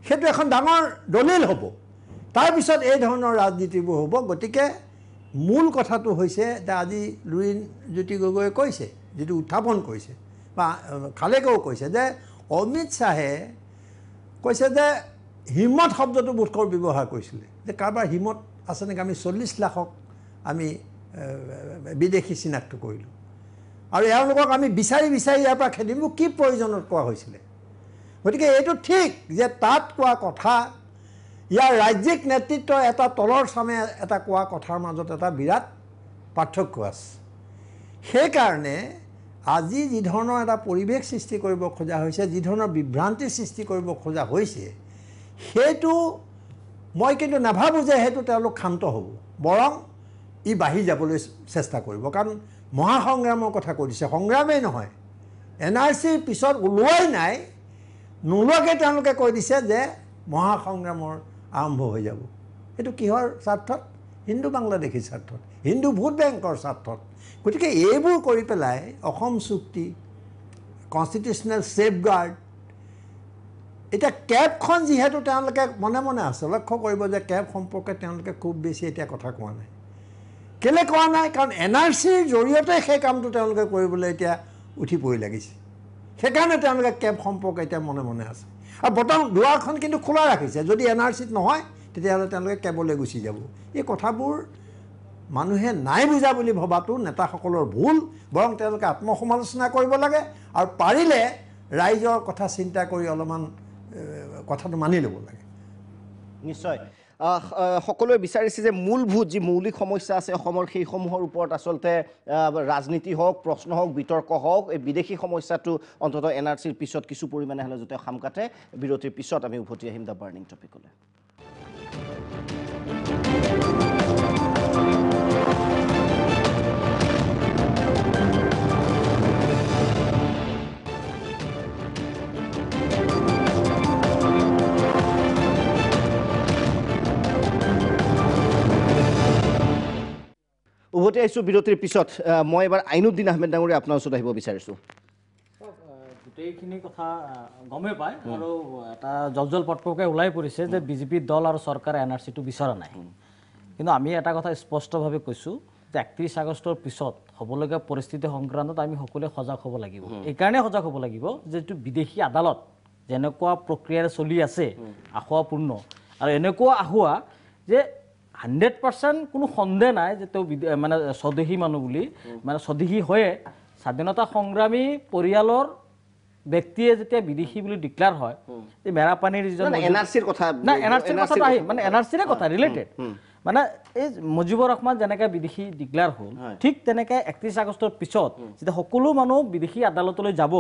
Speaker 8: সেইটো এখন ডাঙৰ দলিল হ'ব তাৰপিছত এই ধৰণৰ ৰাজনীতিবোৰ হ'ব গতিকে মূল কথাটো হৈছে যে আজি লুইন জ্যোতি গগৈয়ে কৈছে যিটো উত্থাপন কৰিছে বা খালেকেও কৈছে যে অমিত শ্বাহে কৈছে যে হিমত শব্দটো বোধকৰ ব্যৱহাৰ কৰিছিলে যে কাৰোবাৰ হিমত আছে নেকি আমি চল্লিছ লাখক আমি বিদেশী চিনাক্ত কৰিলোঁ আৰু এওঁলোকক আমি বিচাৰি বিচাৰি ইয়াৰ পৰা খেদিম কি প্ৰয়োজনত কোৱা হৈছিলে গতিকে এইটো ঠিক যে তাত কোৱা কথা ইয়াৰ ৰাজ্যিক নেতৃত্ব এটা তলৰ চামে এটা কোৱা কথাৰ মাজত এটা বিৰাট পাৰ্থক্য আছে সেইকাৰণে আজি যিধৰণৰ এটা পৰিৱেশ সৃষ্টি কৰিব খোজা হৈছে যিধৰণৰ বিভ্ৰান্তি সৃষ্টি কৰিব খোজা হৈছে সেইটো মই কিন্তু নাভাবোঁ যে সেইটো তেওঁলোক শান্ত হ'ব বৰং ই বাঢ়ি যাবলৈ চেষ্টা কৰিব কাৰণ মহাসংগ্ৰামৰ কথা কৈ দিছে সংগ্ৰামেই নহয় এন আৰ চিৰ পিছত ওলোৱাই নাই নোলোৱাকৈ তেওঁলোকে কৈ দিছে যে মহাসংগ্ৰামৰ আৰম্ভ হৈ যাব সেইটো কিহৰ স্বাৰ্থত হিন্দু বাংলাদেশী স্বাৰ্থত হিন্দু ভোট বেংকৰ স্বাৰ্থত গতিকে এইবোৰ কৰি পেলাই অসম চুক্তি কনষ্টিটিউশ্যনেল ছেফগাৰ্ড এতিয়া কেবখন যিহেতু তেওঁলোকে মনে মনে আছে লক্ষ্য কৰিব যে কেব সম্পৰ্কে তেওঁলোকে খুব বেছি এতিয়া কথা কোৱা নাই কেলৈ কোৱা নাই কাৰণ এন আৰ চিৰ জৰিয়তে সেই কামটো তেওঁলোকে কৰিবলৈ এতিয়া উঠি পৰি লাগিছে সেইকাৰণে তেওঁলোকে কেব সম্পৰ্কে এতিয়া মনে মনে আছে আৰু বৰ্তমান দুৱাৰখন কিন্তু খোলা ৰাখিছে যদি এন আৰ চিত নহয় তেতিয়াহ'লে তেওঁলোকে কেবলৈ গুচি যাব এই কথাবোৰ মানুহে নাই বুজা বুলি ভবাটো নেতাসকলৰ ভুল বৰং তেওঁলোকে আত্মসমালোচনা কৰিব লাগে আৰু পাৰিলে ৰাইজৰ কথা চিন্তা কৰি অলপমান কথাটো মানি ল'ব লাগে নিশ্চয় সকলোৱে
Speaker 1: বিচাৰিছে যে মূলভূত যি মৌলিক সমস্যা আছে অসমৰ সেইসমূহৰ ওপৰত আচলতে ৰাজনীতি হওক প্ৰশ্ন হওক বিতৰ্ক হওক এই বিদেশী সমস্যাটো অন্ততঃ এন আৰ চিৰ পিছত কিছু পৰিমাণে হ'লে যাতে সামকাটে বিৰতিৰ পিছত আমি উভতি আহিম দ্য বাৰ্ণিং টপিকলৈ উভতি আহিছোঁ বিৰতিৰ পিছত মই এবাৰ আইনুদ্দিন আহমেদ ডাঙৰীয়া আপোনাৰ ওচৰত আহিব বিচাৰিছোঁ
Speaker 7: গোটেইখিনি কথা গমে পায় আৰু এটা জলজল পটপকে ওলাই পৰিছে যে বিজেপি দল আৰু চৰকাৰে এন আৰ চিটো বিচৰা নাই কিন্তু আমি এটা কথা স্পষ্টভাৱে কৈছোঁ যে একত্ৰিছ আগষ্টৰ পিছত হ'বলগীয়া পৰিস্থিতি সংক্ৰান্তত আমি সকলোৱে সজাগ হ'ব লাগিব এইকাৰণে সজাগ হ'ব লাগিব যে যিটো বিদেশী আদালত যেনেকুৱা প্ৰক্ৰিয়াৰে চলি আছে আসোৱাপূৰ্ণ আৰু এনেকুৱা আসোৱা যে হাণ্ড্ৰেড পাৰ্চেণ্ট কোনো সন্দেহ নাই যে তেওঁ মানে স্বদেশী মানুহ বুলি মানে স্বদেশী হয়ে স্বাধীনতা সংগ্ৰামী পৰিয়ালৰ ব্যক্তিয়ে যেতিয়া বিদেশী বুলি ডিক্লেয়াৰ হয় মেৰাপানীৰ যিজন এন আৰ চিৰ কথা এন আৰ চিৰ কথা মানে এন আৰ চিৰে কথা ৰিলেটেড মানে এই মুজিবুৰ ৰহমান যেনেকৈ বিদেশী ডিক্লেয়াৰ হল ঠিক তেনেকৈ একত্ৰিছ আগষ্টৰ পিছত যেতিয়া সকলো মানুহ বিদেশী আদালতলৈ যাব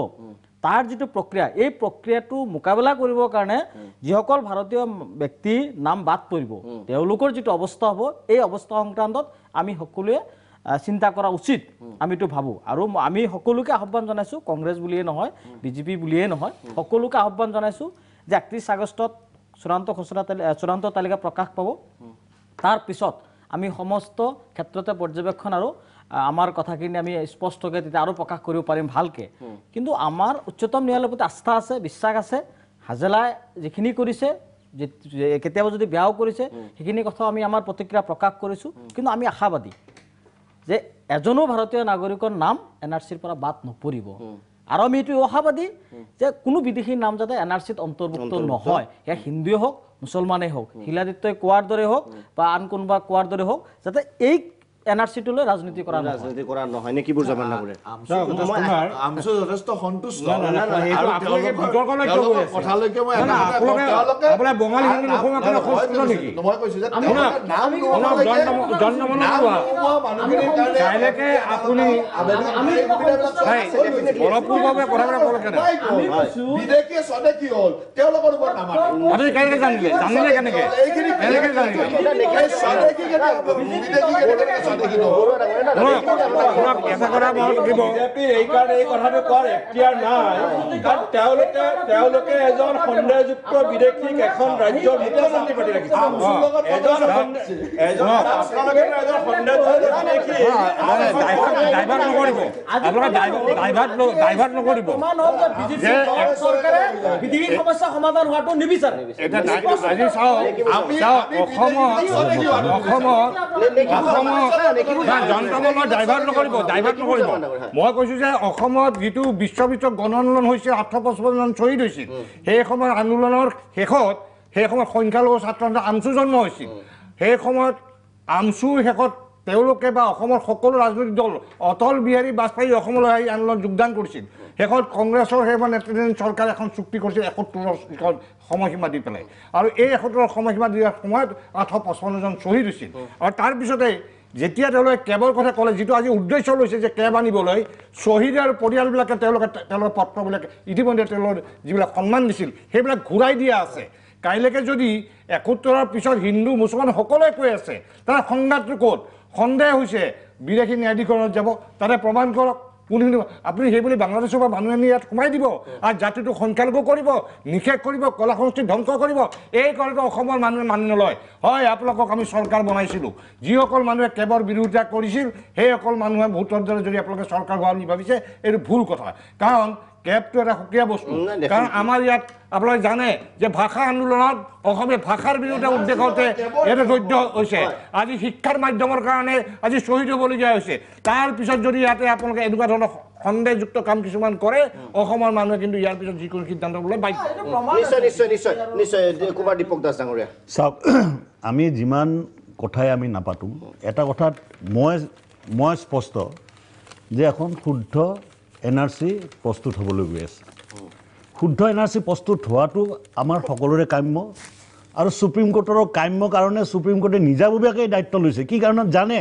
Speaker 7: তাৰ যিটো প্ৰক্ৰিয়া এই প্ৰক্ৰিয়াটো মোকাবিলা কৰিবৰ কাৰণে যিসকল ভাৰতীয় ব্যক্তিৰ নাম বাদ পৰিব তেওঁলোকৰ যিটো অৱস্থা হব এই অৱস্থা সংক্ৰান্তত আমি সকলোৱে চিন্তা কৰা উচিত আমিতো ভাবোঁ আৰু আমি সকলোকে আহ্বান জনাইছোঁ কংগ্ৰেছ বুলিয়েই নহয় বিজেপি বুলিয়েই নহয় সকলোকে আহ্বান জনাইছোঁ যে একত্ৰিছ আগষ্টত চূড়ান্ত খসড়া চূড়ান্ত তালিকা প্ৰকাশ পাব তাৰ পিছত আমি সমস্ত ক্ষেত্ৰতে পৰ্যবেক্ষণ আৰু আমাৰ কথাখিনি আমি স্পষ্টকৈ তেতিয়া আৰু প্ৰকাশ কৰিব পাৰিম ভালকৈ কিন্তু আমাৰ উচ্চতম ন্যায়ালয়ৰ প্ৰতি আস্থা আছে বিশ্বাস আছে হাজেলাই যিখিনি কৰিছে কেতিয়াবা যদি বেয়াও কৰিছে সেইখিনি কথাও আমি আমাৰ প্ৰতিক্ৰিয়া প্ৰকাশ কৰিছোঁ কিন্তু আমি আশাবাদী যে এজনো ভাৰতীয় নাগৰিকৰ নাম এন আৰ চিৰ পৰা বাদ নপৰিব আৰু আমি এইটো আশাবাদী যে কোনো বিদেশীৰ নাম যাতে এন আৰ চিত অন্তৰ্ভুক্ত নহয় সেয়া হিন্দুৱে হওক মুছলমানেই হওক শিলাদিত্যই কোৱাৰ দৰে হওক বা আন কোনোবা কোৱাৰ দৰে হওক যাতে এই এনআরসি টুলে রাজনীতি করা রাজনীতি
Speaker 1: করা নহয় নাকি বুঝা বন্ধ করে আমসো যথেষ্ট সন্তুষ্ট না না না এই আপোনাকে বিতর্ক লাগি কইছে কথা
Speaker 5: লৈকে মই এটা আপোনাকে
Speaker 2: আপোনাক বঙালি হিন্দু নহয় আপোনাক খুশি নেকি মই কইছো যে নাম নাম
Speaker 5: জন্ম জন্ম নাম মানুহৰ কাৰণে চাইলেকে আপুনি আমি বৰপূৰ্বভাৱে কথা কথা কলকেনে বিদেকে সদে কি হল তেওঁ লগৰ ওপৰত নাম আপুনি কেনেকৈ জানিলে জানিলে কেনেকৈ কেনেকৈ জানিলে সদে কি কেনেকৈ বিদেকে কেনেকৈ
Speaker 4: এজন সন্দেহযুক্ত বিদেশীক এখন ৰাজ্যৰ মুখ্যমন্ত্ৰী পাতি ৰাখিছে
Speaker 7: সমাধান হোৱাটো নিবিচাৰে অসমত
Speaker 1: অসমত
Speaker 2: যন্ত্ৰ মই ড্ৰাইভাৰ নকৰিব ড্ৰাইভাৰ নকৰিব মই কৈছোঁ যে অসমত যিটো বিশ্ববিত্ত গণন হৈছিল আঠশ পঁচপন্ন শ্বহীদ হৈছিল সেই সময়ত আন্দোলনৰ শেষত সেই সময়ত সংখ্যালঘু ছাত্ৰ আমচু জন্ম হৈছিল সেই সময়ত আমচুৰ শেষত তেওঁলোকে বা অসমৰ সকলো ৰাজনৈতিক দল অটল বিহাৰী বাজপেয়ী অসমলৈ আহি আন্দোলন যোগদান কৰিছিল শেষত কংগ্ৰেছৰ সেই নেতৃত্ব চৰকাৰে এখন চুক্তি কৰিছিল একসত্তৰৰ যিখন সময়সীমা দি পেলাই আৰু এই একসত্তৰৰ সময়সীমা দিয়াৰ সময়ত আঠশ পঁচপন্নজন শ্বহীদ হৈছিল আৰু তাৰপিছতেই যেতিয়া তেওঁলোকে কেবৰ কথা ক'লে যিটো আজি উদ্দেশ্য লৈছে যে কেব আনিবলৈ শ্বহীদ আৰু পৰিয়ালবিলাকে তেওঁলোকে তেওঁলোকৰ পত্ৰবিলাকে ইতিমধ্যে তেওঁলোকৰ যিবিলাক সন্মান দিছিল সেইবিলাক ঘূৰাই দিয়া আছে কাইলৈকে যদি একোত্তৰৰ পিছত হিন্দু মুছলমান সকলোৱে কৈ আছে তাৰ সংঘাতটো ক'ত সন্দেহ হৈছে বিদেশী ন্যায়াধীকৰণত যাব তাতে প্ৰমাণ কৰক কোনো আপুনি সেইবুলি বাংলাদেশৰ পৰা মানুহ আনি ইয়াত সোমাই দিব আৰু জাতিটো সংখ্যালঘু কৰিব নিষেধ কৰিব কলা সংস্কৃতি ধ্বংস কৰিব এই কথাটো অসমৰ মানুহে মানি নলয় হয় আপোনালোকক আমি চৰকাৰ বনাইছিলোঁ যিসকল মানুহে কেবৰ বিৰোধিতা কৰিছিল সেইসকল মানুহে ভোটৰ দৰে যদি আপোনালোকে চৰকাৰ হোৱা বুলি ভাবিছে এইটো ভুল কথা কাৰণ গেপটো এটা সুকীয়া বস্তু কাৰণ আমাৰ ইয়াত আপোনালোকে জানে যে ভাষা আন্দোলনত অসমীয়া ভাষাৰ বিৰুদ্ধে উদ্দেশ হওঁতে এটা যুদ্ধ হৈছে আজি শিক্ষাৰ মাধ্যমৰ কাৰণে আজি শ্বহীদ হ'বলগীয়া হৈছে তাৰপিছত যদি ইয়াতে আপোনালোকে এনেকুৱা ধৰণৰ সন্দেহযুক্ত কাম কিছুমান কৰে অসমৰ মানুহে কিন্তু ইয়াৰ পিছত যিকোনো সিদ্ধান্ত বোলে বাধ্য নিশ্চয়
Speaker 1: নিশ্চয় কুমাৰ দীপক দাস ডাঙৰীয়া
Speaker 3: চাওক আমি যিমান কথাই আমি নাপাতোঁ এটা কথাত মই মই স্পষ্ট যে এখন শুদ্ধ এন আৰ চি প্ৰস্তুত হ'বলৈ গৈ আছে শুদ্ধ এন আৰ চি প্ৰস্তুত হোৱাটো আমাৰ সকলোৰে কাম্য আৰু চুপ্ৰিম কোৰ্টৰ কাম্য কাৰণে চুপ্ৰিম কোৰ্টে নিজাববীয়াকৈ দায়িত্ব লৈছে কি কাৰণত জানে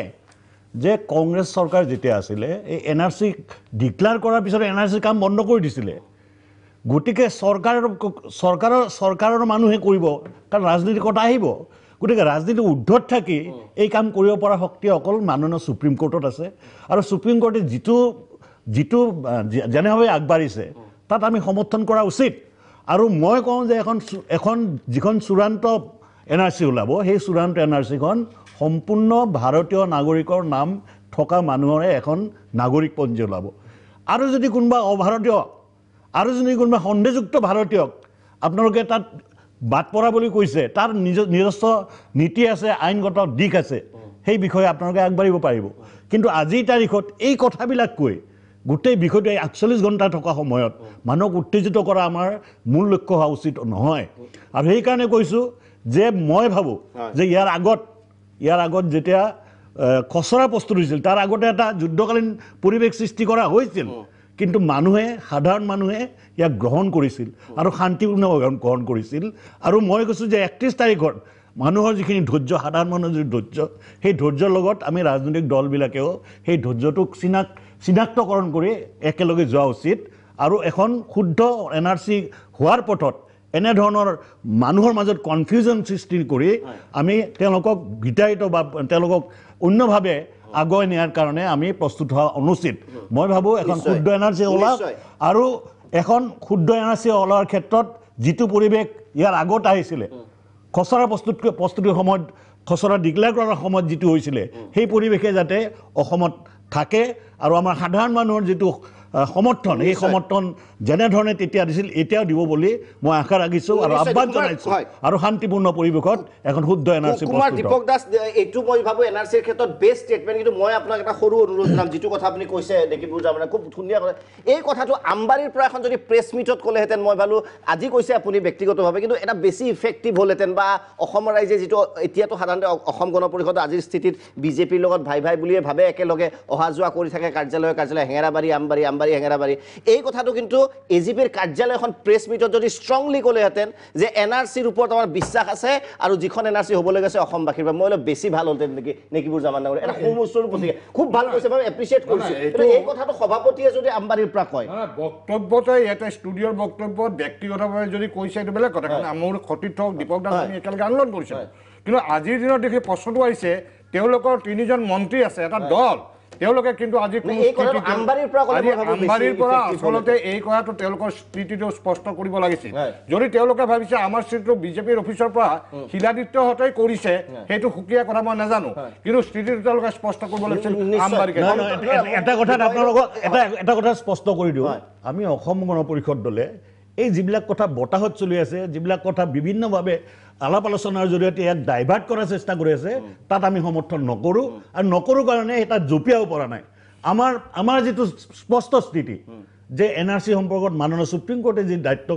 Speaker 3: যে কংগ্ৰেছ চৰকাৰ যেতিয়া আছিলে এই এন আৰ চি ডিক্লেয়াৰ কৰাৰ পিছত এন আৰ চি কাম বন্ধ কৰি দিছিলে গতিকে চৰকাৰৰ চৰকাৰৰ চৰকাৰৰ মানুহে কৰিব কাৰণ ৰাজনীতি কথা আহিব গতিকে ৰাজনীতি উদ্ধত থাকি এই কাম কৰিব পৰা শক্তি অকল মাননীয় চুপ্ৰিম কোৰ্টত আছে আৰু চুপ্ৰিম কোৰ্টে যিটো যিটো যেনেভাৱে আগবাঢ়িছে তাত আমি সমৰ্থন কৰা উচিত আৰু মই কওঁ যে এখন এখন যিখন চূড়ান্ত এন আৰ চি ওলাব সেই চূড়ান্ত এন আৰ চিখন সম্পূৰ্ণ ভাৰতীয় নাগৰিকৰ নাম থকা মানুহৰে এখন নাগৰিক পঞ্জী ওলাব আৰু যদি কোনোবা অভাৰতীয় আৰু যদি কোনোবা সন্দেহযুক্ত ভাৰতীয়ক আপোনালোকে তাত বাট পৰা বুলি কৈছে তাৰ নিজ নিজস্ব নীতি আছে আইনগত দিশ আছে সেই বিষয়ে আপোনালোকে আগবাঢ়িব পাৰিব কিন্তু আজিৰ তাৰিখত এই কথাবিলাক কৈ গোটেই বিষয়টো এই আঠচল্লিছ ঘণ্টা থকা সময়ত মানুহক উত্তেজিত কৰা আমাৰ মূল লক্ষ্য হোৱা উচিত নহয় আৰু সেইকাৰণে কৈছোঁ যে মই ভাবোঁ যে ইয়াৰ আগত ইয়াৰ আগত যেতিয়া খচৰা প্ৰস্তুত হৈছিল তাৰ আগতে এটা যুদ্ধকালীন পৰিৱেশ সৃষ্টি কৰা হৈছিল কিন্তু মানুহে সাধাৰণ মানুহে ইয়াক গ্ৰহণ কৰিছিল আৰু শান্তিপূৰ্ণ গ্ৰহণ কৰিছিল আৰু মই কৈছোঁ যে একত্ৰিছ তাৰিখত মানুহৰ যিখিনি ধৈৰ্য সাধাৰণ মানুহৰ যি ধৈৰ্য সেই ধৈৰ্যৰ লগত আমি ৰাজনৈতিক দলবিলাকেও সেই ধৈৰ্যটোক চিনাক্ত চিনাক্তকৰণ কৰি একেলগে যোৱা উচিত আৰু এখন শুদ্ধ এন আৰ চি হোৱাৰ পথত এনেধৰণৰ মানুহৰ মাজত কনফিউজন সৃষ্টি কৰি আমি তেওঁলোকক গীতায়িত বা তেওঁলোকক অন্যভাৱে আগুৱাই নিয়াৰ কাৰণে আমি প্ৰস্তুত হোৱা অনুচিত মই ভাবোঁ এখন শুদ্ধ এন আৰ চি ওলাওক আৰু এখন শুদ্ধ এন আৰ চি ওলোৱাৰ ক্ষেত্ৰত যিটো পৰিৱেশ ইয়াৰ আগত আহিছিলে খচৰা প্ৰস্তুত প্ৰস্তুতিৰ সময়ত খচৰা ডিক্লেয়াৰ কৰাৰ সময়ত যিটো হৈছিলে সেই পৰিৱেশে যাতে অসমত থাকে আৰু আমাৰ সাধাৰণ মানুহৰ যিটো সমৰ্থন সেই সমৰ্থন যেনেধৰণে তেতিয়া দিছিল এতিয়াও দিব বুলি মই আশা ৰাখিছোঁ আৰু আহ্বান জনাইছোঁ আৰু শান্তিপূৰ্ণ পৰিৱেশত এখন শুদ্ধ N R C Deepak
Speaker 1: Das এইটো মই ভাবোঁ এন আৰ চিৰ ক্ষেত্ৰত বেষ্ট ষ্টেটমেণ্ট কিন্তু মই আপোনাক এটা সৰু অনুৰোধ জনাম যিটো কথা আপুনি কৈছে দেখিব যাবলৈ খুব ধুনীয়া কথা এই কথাটো আম্বাৰীৰ পৰা এখন যদি প্ৰেছ মিটত ক'লেহেঁতেন মই ভাবোঁ আজি কৈছে আপুনি ব্যক্তিগতভাৱে কিন্তু এটা বেছি ইফেক্টিভ হ'লহেঁতেন বা অসম ৰাইজে যিটো এতিয়াতো সাধাৰণতে অসম গণ পৰিষদ আজিৰ স্থিতিত বিজেপিৰ লগত ভাই ভাই বুলিয়ে ভাবে একেলগে অহা যোৱা কৰি থাকে কাৰ্যালয় কাৰ্যালয় হেঙেৰাবাৰী আমবাৰী আমবাৰী হেঙেৰাবাৰী এই কথাটো কিন্তু এ জি পিৰ কাৰ্যালয়খন প্ৰেছ মিটত যদি ষ্ট্ৰংলি ক'লেহেঁতেন যে এন আৰ চিৰ ওপৰত আমাৰ বিশ্বাস আছে আৰু যিখন এন আৰ চি হ'বলৈ গৈছে অসমবাসীৰ পৰা মই অলপ বেছি ভাল হ'লহেঁতেন নেকি নেকিবোৰ জামান ডাঙৰ এটা সমস্যাৰ প্ৰতি খুব ভাল কৈছে মই এপ্ৰিচিয়েট কৰিছোঁ কিন্তু এই
Speaker 6: কথাটো সভাপতিয়ে
Speaker 1: যদি আমবাৰীৰ পৰা কয় বক্তব্যতে ইয়াতে ষ্টুডিঅ'ৰ বক্তব্য ব্যক্তিগতভাৱে যদি কৈছে এইটো
Speaker 2: বেলেগ কথা কাৰণ মোৰ সতীৰ্থ দীপক দাস আমি একেলগে আন্দোলন কৰিছিলোঁ কিন্তু আজিৰ দিনত দেখি প্ৰশ্নটো আহিছে তেওঁলোকৰ তিনিজন মন্ত্ৰী আছে এটা দল তেওঁলোকে কিন্তু আজি আম্বাৰীৰ পৰা আচলতে এই কথাটো তেওঁলোকৰ স্মৃতিটো স্পষ্ট কৰিব লাগিছিল যদি তেওঁলোকে ভাবিছে আমাৰ স্মৃতিটো বিজেপিৰ অফিচৰ পৰা শিলাদিত্যহঁতে কৰিছে সেইটো সুকীয়া কথা মই নাজানো
Speaker 3: কিন্তু স্মৃতিটো তেওঁলোকে স্পষ্ট কৰিব লাগিছিল এটা কথাত আপোনালোকক এটা এটা কথা স্পষ্ট কৰি দিওঁ আমি অসম গণ পৰিষদ দলে এই যিবিলাক কথা বতাহত চলি আছে যিবিলাক কথা বিভিন্নভাৱে আলাপ আলোচনাৰ জৰিয়তে ইয়াক ডাইভাৰ্ট কৰাৰ চেষ্টা কৰি আছে তাত আমি সমৰ্থন নকৰোঁ আৰু নকৰোঁ কাৰণে তাত জঁপিয়াব পৰা নাই আমাৰ আমাৰ যিটো স্পষ্ট স্থিতি যে এন আৰ চি সম্পৰ্কত মাননীয় সুপ্ৰিম কোৰ্টে যি দায়িত্ব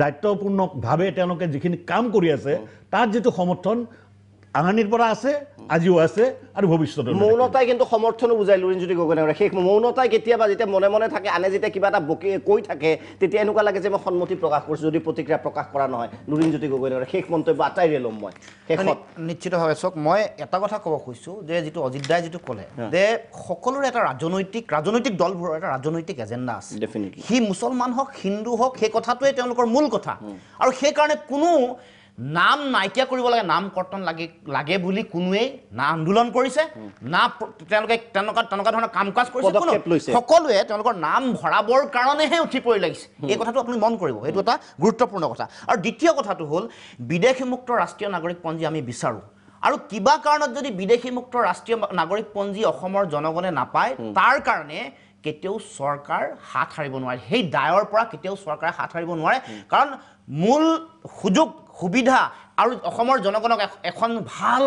Speaker 3: দায়িত্বপূৰ্ণভাৱে তেওঁলোকে যিখিনি কাম কৰি আছে তাত যিটো সমৰ্থন আহানিৰ পৰা আছে আজিও আছে আৰু ভৱিষ্যতে
Speaker 1: মৌনতাই কিন্তু সমৰ্থনো বুজাই লুৰিণজ্যোতি গগৈ সেই মৌনতাই কেতিয়াবা যেতিয়া মনে মনে থাকে আনে যেতিয়া কিবা এটা বকি কৈ থাকে তেতিয়া এনেকুৱা লাগে যে মই সন্মতি প্ৰকাশ কৰিছোঁ যদি প্ৰতিক্ৰিয়া প্ৰকাশ কৰা
Speaker 6: নহয় লুৰিণজ্যোতি গগৈ শেষ মন্তব্য আটাইৰে ল'ম মই শেষত নিশ্চিতভাৱে চাওক মই এটা কথা ক'ব খুজিছোঁ যে যিটো অযোধ্যাই যিটো ক'লে যে সকলোৰে এটা ৰাজনৈতিক ৰাজনৈতিক দলবোৰৰ এটা ৰাজনৈতিক এজেণ্ডা আছে ডেফিনেটলি সি মুছলমান হওক হিন্দু হওক সেই কথাটোৱে তেওঁলোকৰ মূল কথা আৰু সেইকাৰণে কোনো নাম নাইকিয়া কৰিব লাগে নাম কৰ্তন লাগে লাগে বুলি কোনোৱেই না আন্দোলন কৰিছে না তেওঁলোকে তেনেকুৱা তেনেকুৱা ধৰণৰ কাম কাজ কৰিছে সকলোৱে তেওঁলোকৰ নাম ভৰাবৰ কাৰণেহে উঠি পৰি লাগিছে এই কথাটো আপুনি মন কৰিব সেইটো এটা গুৰুত্বপূৰ্ণ কথা আৰু দ্বিতীয় কথাটো হ'ল বিদেশী মুক্ত ৰাষ্ট্ৰীয় নাগৰিকপঞ্জী আমি বিচাৰোঁ আৰু কিবা কাৰণত যদি বিদেশী মুক্ত ৰাষ্ট্ৰীয় নাগৰিকপঞ্জী অসমৰ জনগণে নাপায় তাৰ কাৰণে কেতিয়াও চৰকাৰ হাত সাৰিব নোৱাৰে সেই দায়ৰ পৰা কেতিয়াও চৰকাৰে হাত সাৰিব নোৱাৰে কাৰণ মূল সুযোগ সুবিধা আৰু অসমৰ জনগণক এখন ভাল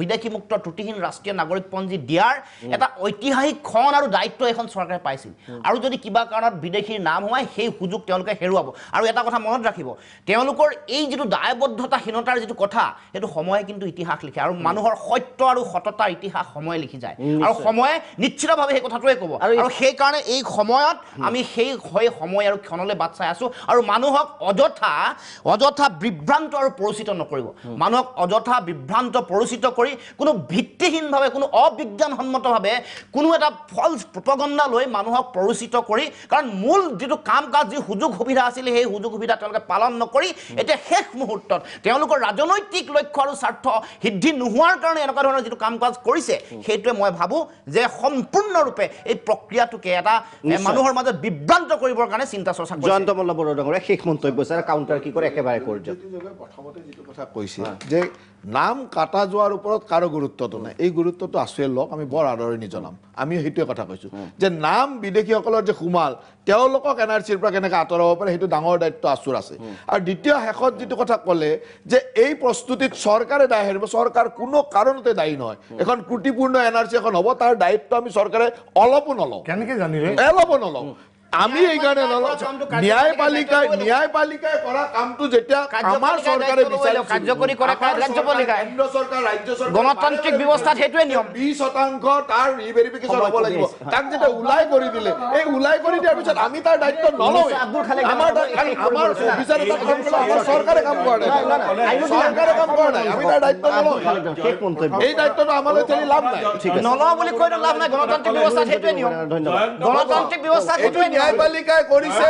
Speaker 6: বিদেশীমুক্ত ত্ৰুটিহীন ৰাষ্ট্ৰীয় নাগৰিকপঞ্জী দিয়াৰ এটা ঐতিহাসিক ক্ষণ আৰু দায়িত্ব এখন চৰকাৰে পাইছিল আৰু যদি কিবা কাৰণত বিদেশীৰ নাম হোৱাই সেই সুযোগ তেওঁলোকে হেৰুৱাব আৰু এটা কথা মনত ৰাখিব তেওঁলোকৰ এই যিটো দায়বদ্ধতাহীনতাৰ যিটো কথা সেইটো সময়ে কিন্তু ইতিহাস লিখে আৰু মানুহৰ সত্য আৰু সততাৰ ইতিহাস সময়ে লিখি যায় আৰু সময়ে নিশ্চিতভাৱে সেই কথাটোৱে ক'ব আৰু সেইকাৰণে এই সময়ত আমি সেই সেই সময় আৰু ক্ষণলৈ বাট চাই আছোঁ আৰু মানুহক অযথা অযথা বিভ্ৰান্ত আৰু পৰিচিত নকৰোঁ কৰিব মানুহক অযথা বিভ্ৰান্ত পৰিচিত কৰি কোনো ভিত্তিহীনভাৱে কোনো অবিজ্ঞানসন্মতভাৱে কোনো এটা ফলছ প্ৰপগণ্ডা লৈ মানুহক পৰিচিত কৰি কাৰণ মূল যিটো কাম কাজ যি সুযোগ সুবিধা আছিলে সেই সুযোগ সুবিধা তেওঁলোকে পালন নকৰি এতিয়া শেষ মুহূৰ্তত তেওঁলোকৰ ৰাজনৈতিক লক্ষ্য আৰু স্বাৰ্থ সিদ্ধি নোহোৱাৰ কাৰণে এনেকুৱা ধৰণৰ যিটো কাম কাজ কৰিছে সেইটোৱে মই ভাবোঁ যে সম্পূৰ্ণৰূপে এই প্ৰক্ৰিয়াটোকে এটা মানুহৰ মাজত বিভ্ৰান্ত কৰিবৰ কাৰণে চিন্তা চৰ্চা জয়ন্ত
Speaker 1: মল্লৱৰ ডাঙৰীয়া শেষ মন্তব্য আছে কাউণ্টাৰ কি কৰে একেবাৰে কৰি
Speaker 6: দিয়ক
Speaker 1: কথা কৈছে যে নাম কাটা যোৱাৰ ওপৰত কাৰো গুৰুত্বটো
Speaker 5: নাই এই গুৰুত্বটো আছে লওক আমি বৰ আদৰণি জনাম আমি সেইটোৱে কথা কৈছোঁ যে নাম বিদেশীসকলৰ যে সোমাল তেওঁলোকক এন আৰ চিৰ পৰা কেনেকৈ আঁতৰাব পাৰে সেইটো ডাঙৰ দায়িত্ব আচুৰ আছে আৰু দ্বিতীয় শেষত যিটো কথা ক'লে যে এই প্ৰস্তুতিত চৰকাৰে দায়ী হাৰিব চৰকাৰ কোনো কাৰণতে দায়ী নহয় এখন ত্ৰুটিপূৰ্ণ এন আৰ চি এখন হ'ব তাৰ দায়িত্ব আমি চৰকাৰে অলপো নলওঁ কেনেকৈ জানিলে অলপো নলওঁ আমি এইকাৰণে ন্যায়পালিকাই ন্যায়পালিকাই কৰা কামটো যেতিয়া আমাৰ চৰকাৰে বিচাৰিলে কাৰ্যকৰী কৰা কাৰ কাৰ্যপালিকাই কেন্দ্ৰ চৰকাৰ ৰাজ্য চৰকাৰ গণতান্ত্ৰিক ব্যৱস্থাত সেইটোৱে নিয়ম বি শতাংশ তাৰ ই ভেৰিফিকেশ্যন হ'ব লাগিব তাক যেতিয়া ওলাই কৰি দিলে এই ওলাই কৰি দিয়াৰ পিছত আমি তাৰ দায়িত্ব নলওঁ আমাৰ এই দায়িত্বটো আমালৈ তেনে লাভ নাই নলওঁ
Speaker 6: বুলি কৈ নাই গণতান্ত্ৰিক ব্যৱস্থাত সেইটোৱে নিয়ম গণতান্ত্ৰিক
Speaker 1: ব্যৱস্থাত নিয়ম
Speaker 5: ন্যায়পালিকাই কৰিছে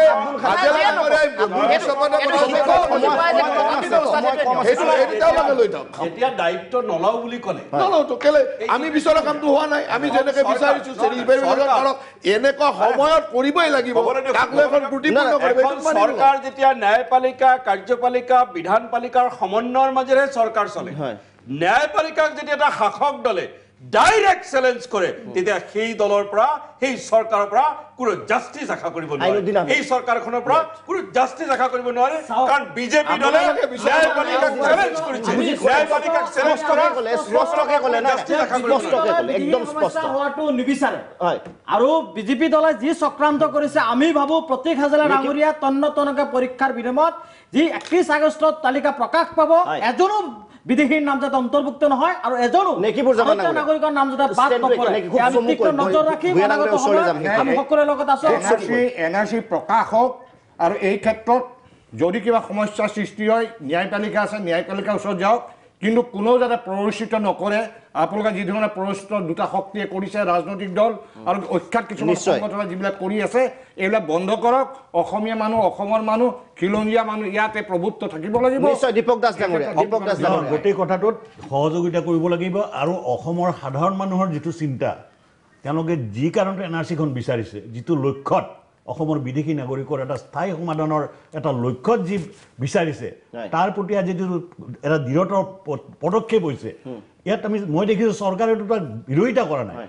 Speaker 5: আমি বিচৰা কামটো হোৱা নাই আমি যেনেকে বিচাৰিছো এনেকুৱা সময়ত কৰিবই লাগিব চৰকাৰ
Speaker 4: যেতিয়া ন্যায়পালিকা কাৰ্যপালিকা বিধান পালিকাৰ সমন্বয়ৰ মাজেৰে চৰকাৰ চলে ন্যায়পালিকাক যেতিয়া এটা শাসক দলে ডাইৰেক্ট চ্যালেঞ্জ কৰে তেতিয়া সেই দলৰ পৰা সেই চৰকাৰৰ পৰা কোনো জাষ্টিছ আশা কৰিব নোৱাৰে এই চৰকাৰখনৰ পৰা কোনো জাষ্টিছ আশা কৰিব নোৱাৰে কাৰণ বিজেপি দলে
Speaker 1: হয়
Speaker 7: আৰু বিজেপি দলে যি চক্ৰান্ত কৰিছে আমি ভাবোঁ প্ৰতীক হাজাৰ ডাঙৰীয়া তন্ন তনকে পৰীক্ষাৰ বিনিময়ত যি একত্ৰিশ আগষ্টত তালিকা প্ৰকাশ পাব এজনো বিদেশীর নাম যাতে অন্তর্ভুক্ত নহয় আর এজনও ভারতীয় নাগরিকের নাম যাতে বাদ নপরে নজর রাখি আমি সকলের
Speaker 2: এনআরসি প্রকাশ হোক আর এই ক্ষেত্রে যদি কিবা সমস্যা সৃষ্টি হয় ন্যায়পালিকা আছে ন্যায়পালিকার ওর যাওক কিন্তু কোনেও যাতে প্ৰৰোচিত নকৰে আপোনালোকে যি ধৰণে প্ৰৰোচিত দুটা শক্তিয়ে কৰিছে ৰাজনৈতিক দল আৰু অখ্যাত কিছুমান সংগঠনে যিবিলাক কৰি আছে এইবিলাক বন্ধ কৰক অসমীয়া মানুহ অসমৰ মানুহ খিলঞ্জীয়া মানুহ ইয়াতে প্ৰভুত্ব থাকিব
Speaker 1: লাগিব দীপক দাস গোটেই
Speaker 3: কথাটোত সহযোগিতা কৰিব লাগিব আৰু অসমৰ সাধাৰণ মানুহৰ যিটো চিন্তা তেওঁলোকে যি কাৰণতে এন আৰ চিখন বিচাৰিছে যিটো লক্ষ্যত অসমৰ বিদেশী নাগৰিকৰ এটা স্থায়ী সমাধানৰ এটা লক্ষ্যত যি বিচাৰিছে তাৰ প্ৰতি আজি যিটো এটা দৃঢ়তৰ পদক্ষেপ হৈছে ইয়াত আমি মই দেখিছোঁ চৰকাৰেতো তাক বিৰোধিতা কৰা নাই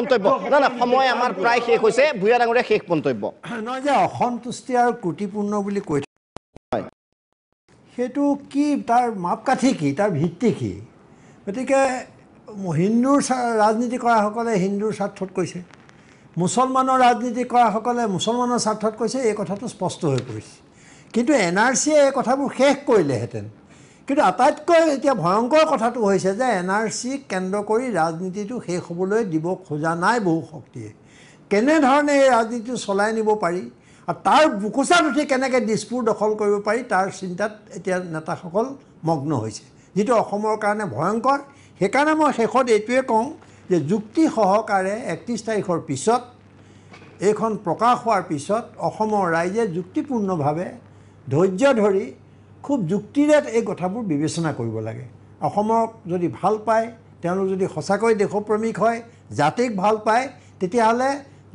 Speaker 3: মন্তব্য না না সময় আমাৰ প্ৰায় শেষ হয়েছে
Speaker 8: ভূয়াডাঙৰিয়া শেষ মন্তব্য নহয় যে অসন্তুষ্টি আৰু ক্ৰুটিপূৰ্ণ বুলি কৈ কই সেইটো কি তাৰ মাপকাঠি কি তাৰ ভিত্তি কি গতিকে হিন্দুৰ ৰাজনীতি কৰাসকলে হিন্দুৰ স্বাৰ্থত কৈছে মুছলমানৰ ৰাজনীতি কৰাসকলে মুছলমানৰ স্বাৰ্থত কৈছে এই কথাটো স্পষ্ট হৈ পৰিছে কিন্তু এন আৰ চিয়ে এই কথাবোৰ শেষ কৰিলেহেঁতেন কিন্তু আটাইতকৈ এতিয়া ভয়ংকৰ কথাটো হৈছে যে এন আৰ চি কেন্দ্ৰ কৰি ৰাজনীতিটো শেষ হ'বলৈ দিব খোজা নাই বহু শক্তিয়ে কেনেধৰণে এই ৰাজনীতিটো চলাই নিব পাৰি আৰু তাৰ বুকুচাত উঠি কেনেকৈ দিছপুৰ দখল কৰিব পাৰি তাৰ চিন্তাত এতিয়া নেতাসকল মগ্ন হৈছে যিটো অসমৰ কাৰণে ভয়ংকৰ সেইকাৰণে মই শেষত এইটোৱে কওঁ যে যুক্তি সহকাৰে একত্ৰিছ তাৰিখৰ পিছত এইখন প্ৰকাশ হোৱাৰ পিছত অসমৰ ৰাইজে যুক্তিপূৰ্ণভাৱে ধৈৰ্য ধৰি খুব যুক্তিৰে এই কথাবোৰ বিবেচনা কৰিব লাগে অসমক যদি ভাল পায় তেওঁলোক যদি সঁচাকৈ দেশপ্ৰেমিক হয় জাতিক ভাল পায় তেতিয়াহ'লে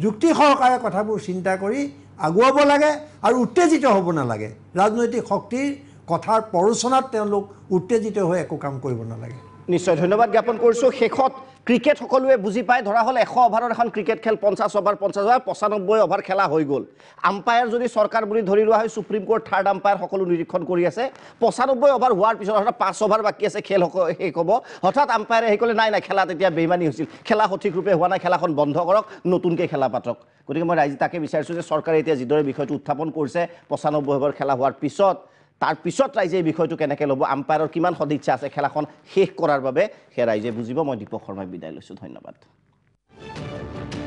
Speaker 8: যুক্তি সহকাৰে কথাবোৰ চিন্তা কৰি আগুৱাব লাগে আৰু উত্তেজিত হ'ব নালাগে ৰাজনৈতিক শক্তিৰ কথাৰ প্ৰৰোচনাত তেওঁলোক উত্তেজিত হৈ একো কাম কৰিব নালাগে নিশ্চয় ধন্যবাদ জ্ঞাপন কৰিছোঁ শেষত
Speaker 1: ক্ৰিকেট সকলোৱে বুজি পায় ধৰা হ'ল এশ অভাৰৰ এখন ক্ৰিকেট খেল পঞ্চাছ অভাৰ পঞ্চাছ অভাৰ পঁচানব্বৈ অভাৰ খেলা হৈ গ'ল আম্পায়াৰ যদি চৰকাৰ বুলি ধৰি লোৱা হয় চুপ্ৰিম কোৰ্ট থাৰ্ড আম্পায়াৰ সকলো নিৰীক্ষণ কৰি আছে পঁচানব্বৈ অভাৰ হোৱাৰ পিছত হঠাৎ পাঁচ অভাৰ বাকী আছে খেল শেষ হ'ব হঠাৎ আম্পায়াৰে সেই ক'লে নাই নাই খেলা তেতিয়া বেইমানী হৈছিল খেলা সঠিকৰূপে হোৱা নাই খেলাখন বন্ধ কৰক নতুনকৈ খেলা পাতক গতিকে মই ৰাইজে তাকে বিচাৰিছোঁ যে চৰকাৰে এতিয়া যিদৰে বিষয়টো উত্থাপন কৰিছে পঁচানব্বৈ অভাৰ খেলা হোৱাৰ পিছত তাৰ পিছত ৰাইজে এই বিষয়টো কেনেকৈ ল'ব আম্পায়াৰৰ কিমান সদিচ্ছা আছে খেলাখন শেষ কৰাৰ বাবে সেই ৰাইজে বুজিব মই দীপক শৰ্মাই বিদায় লৈছোঁ ধন্যবাদ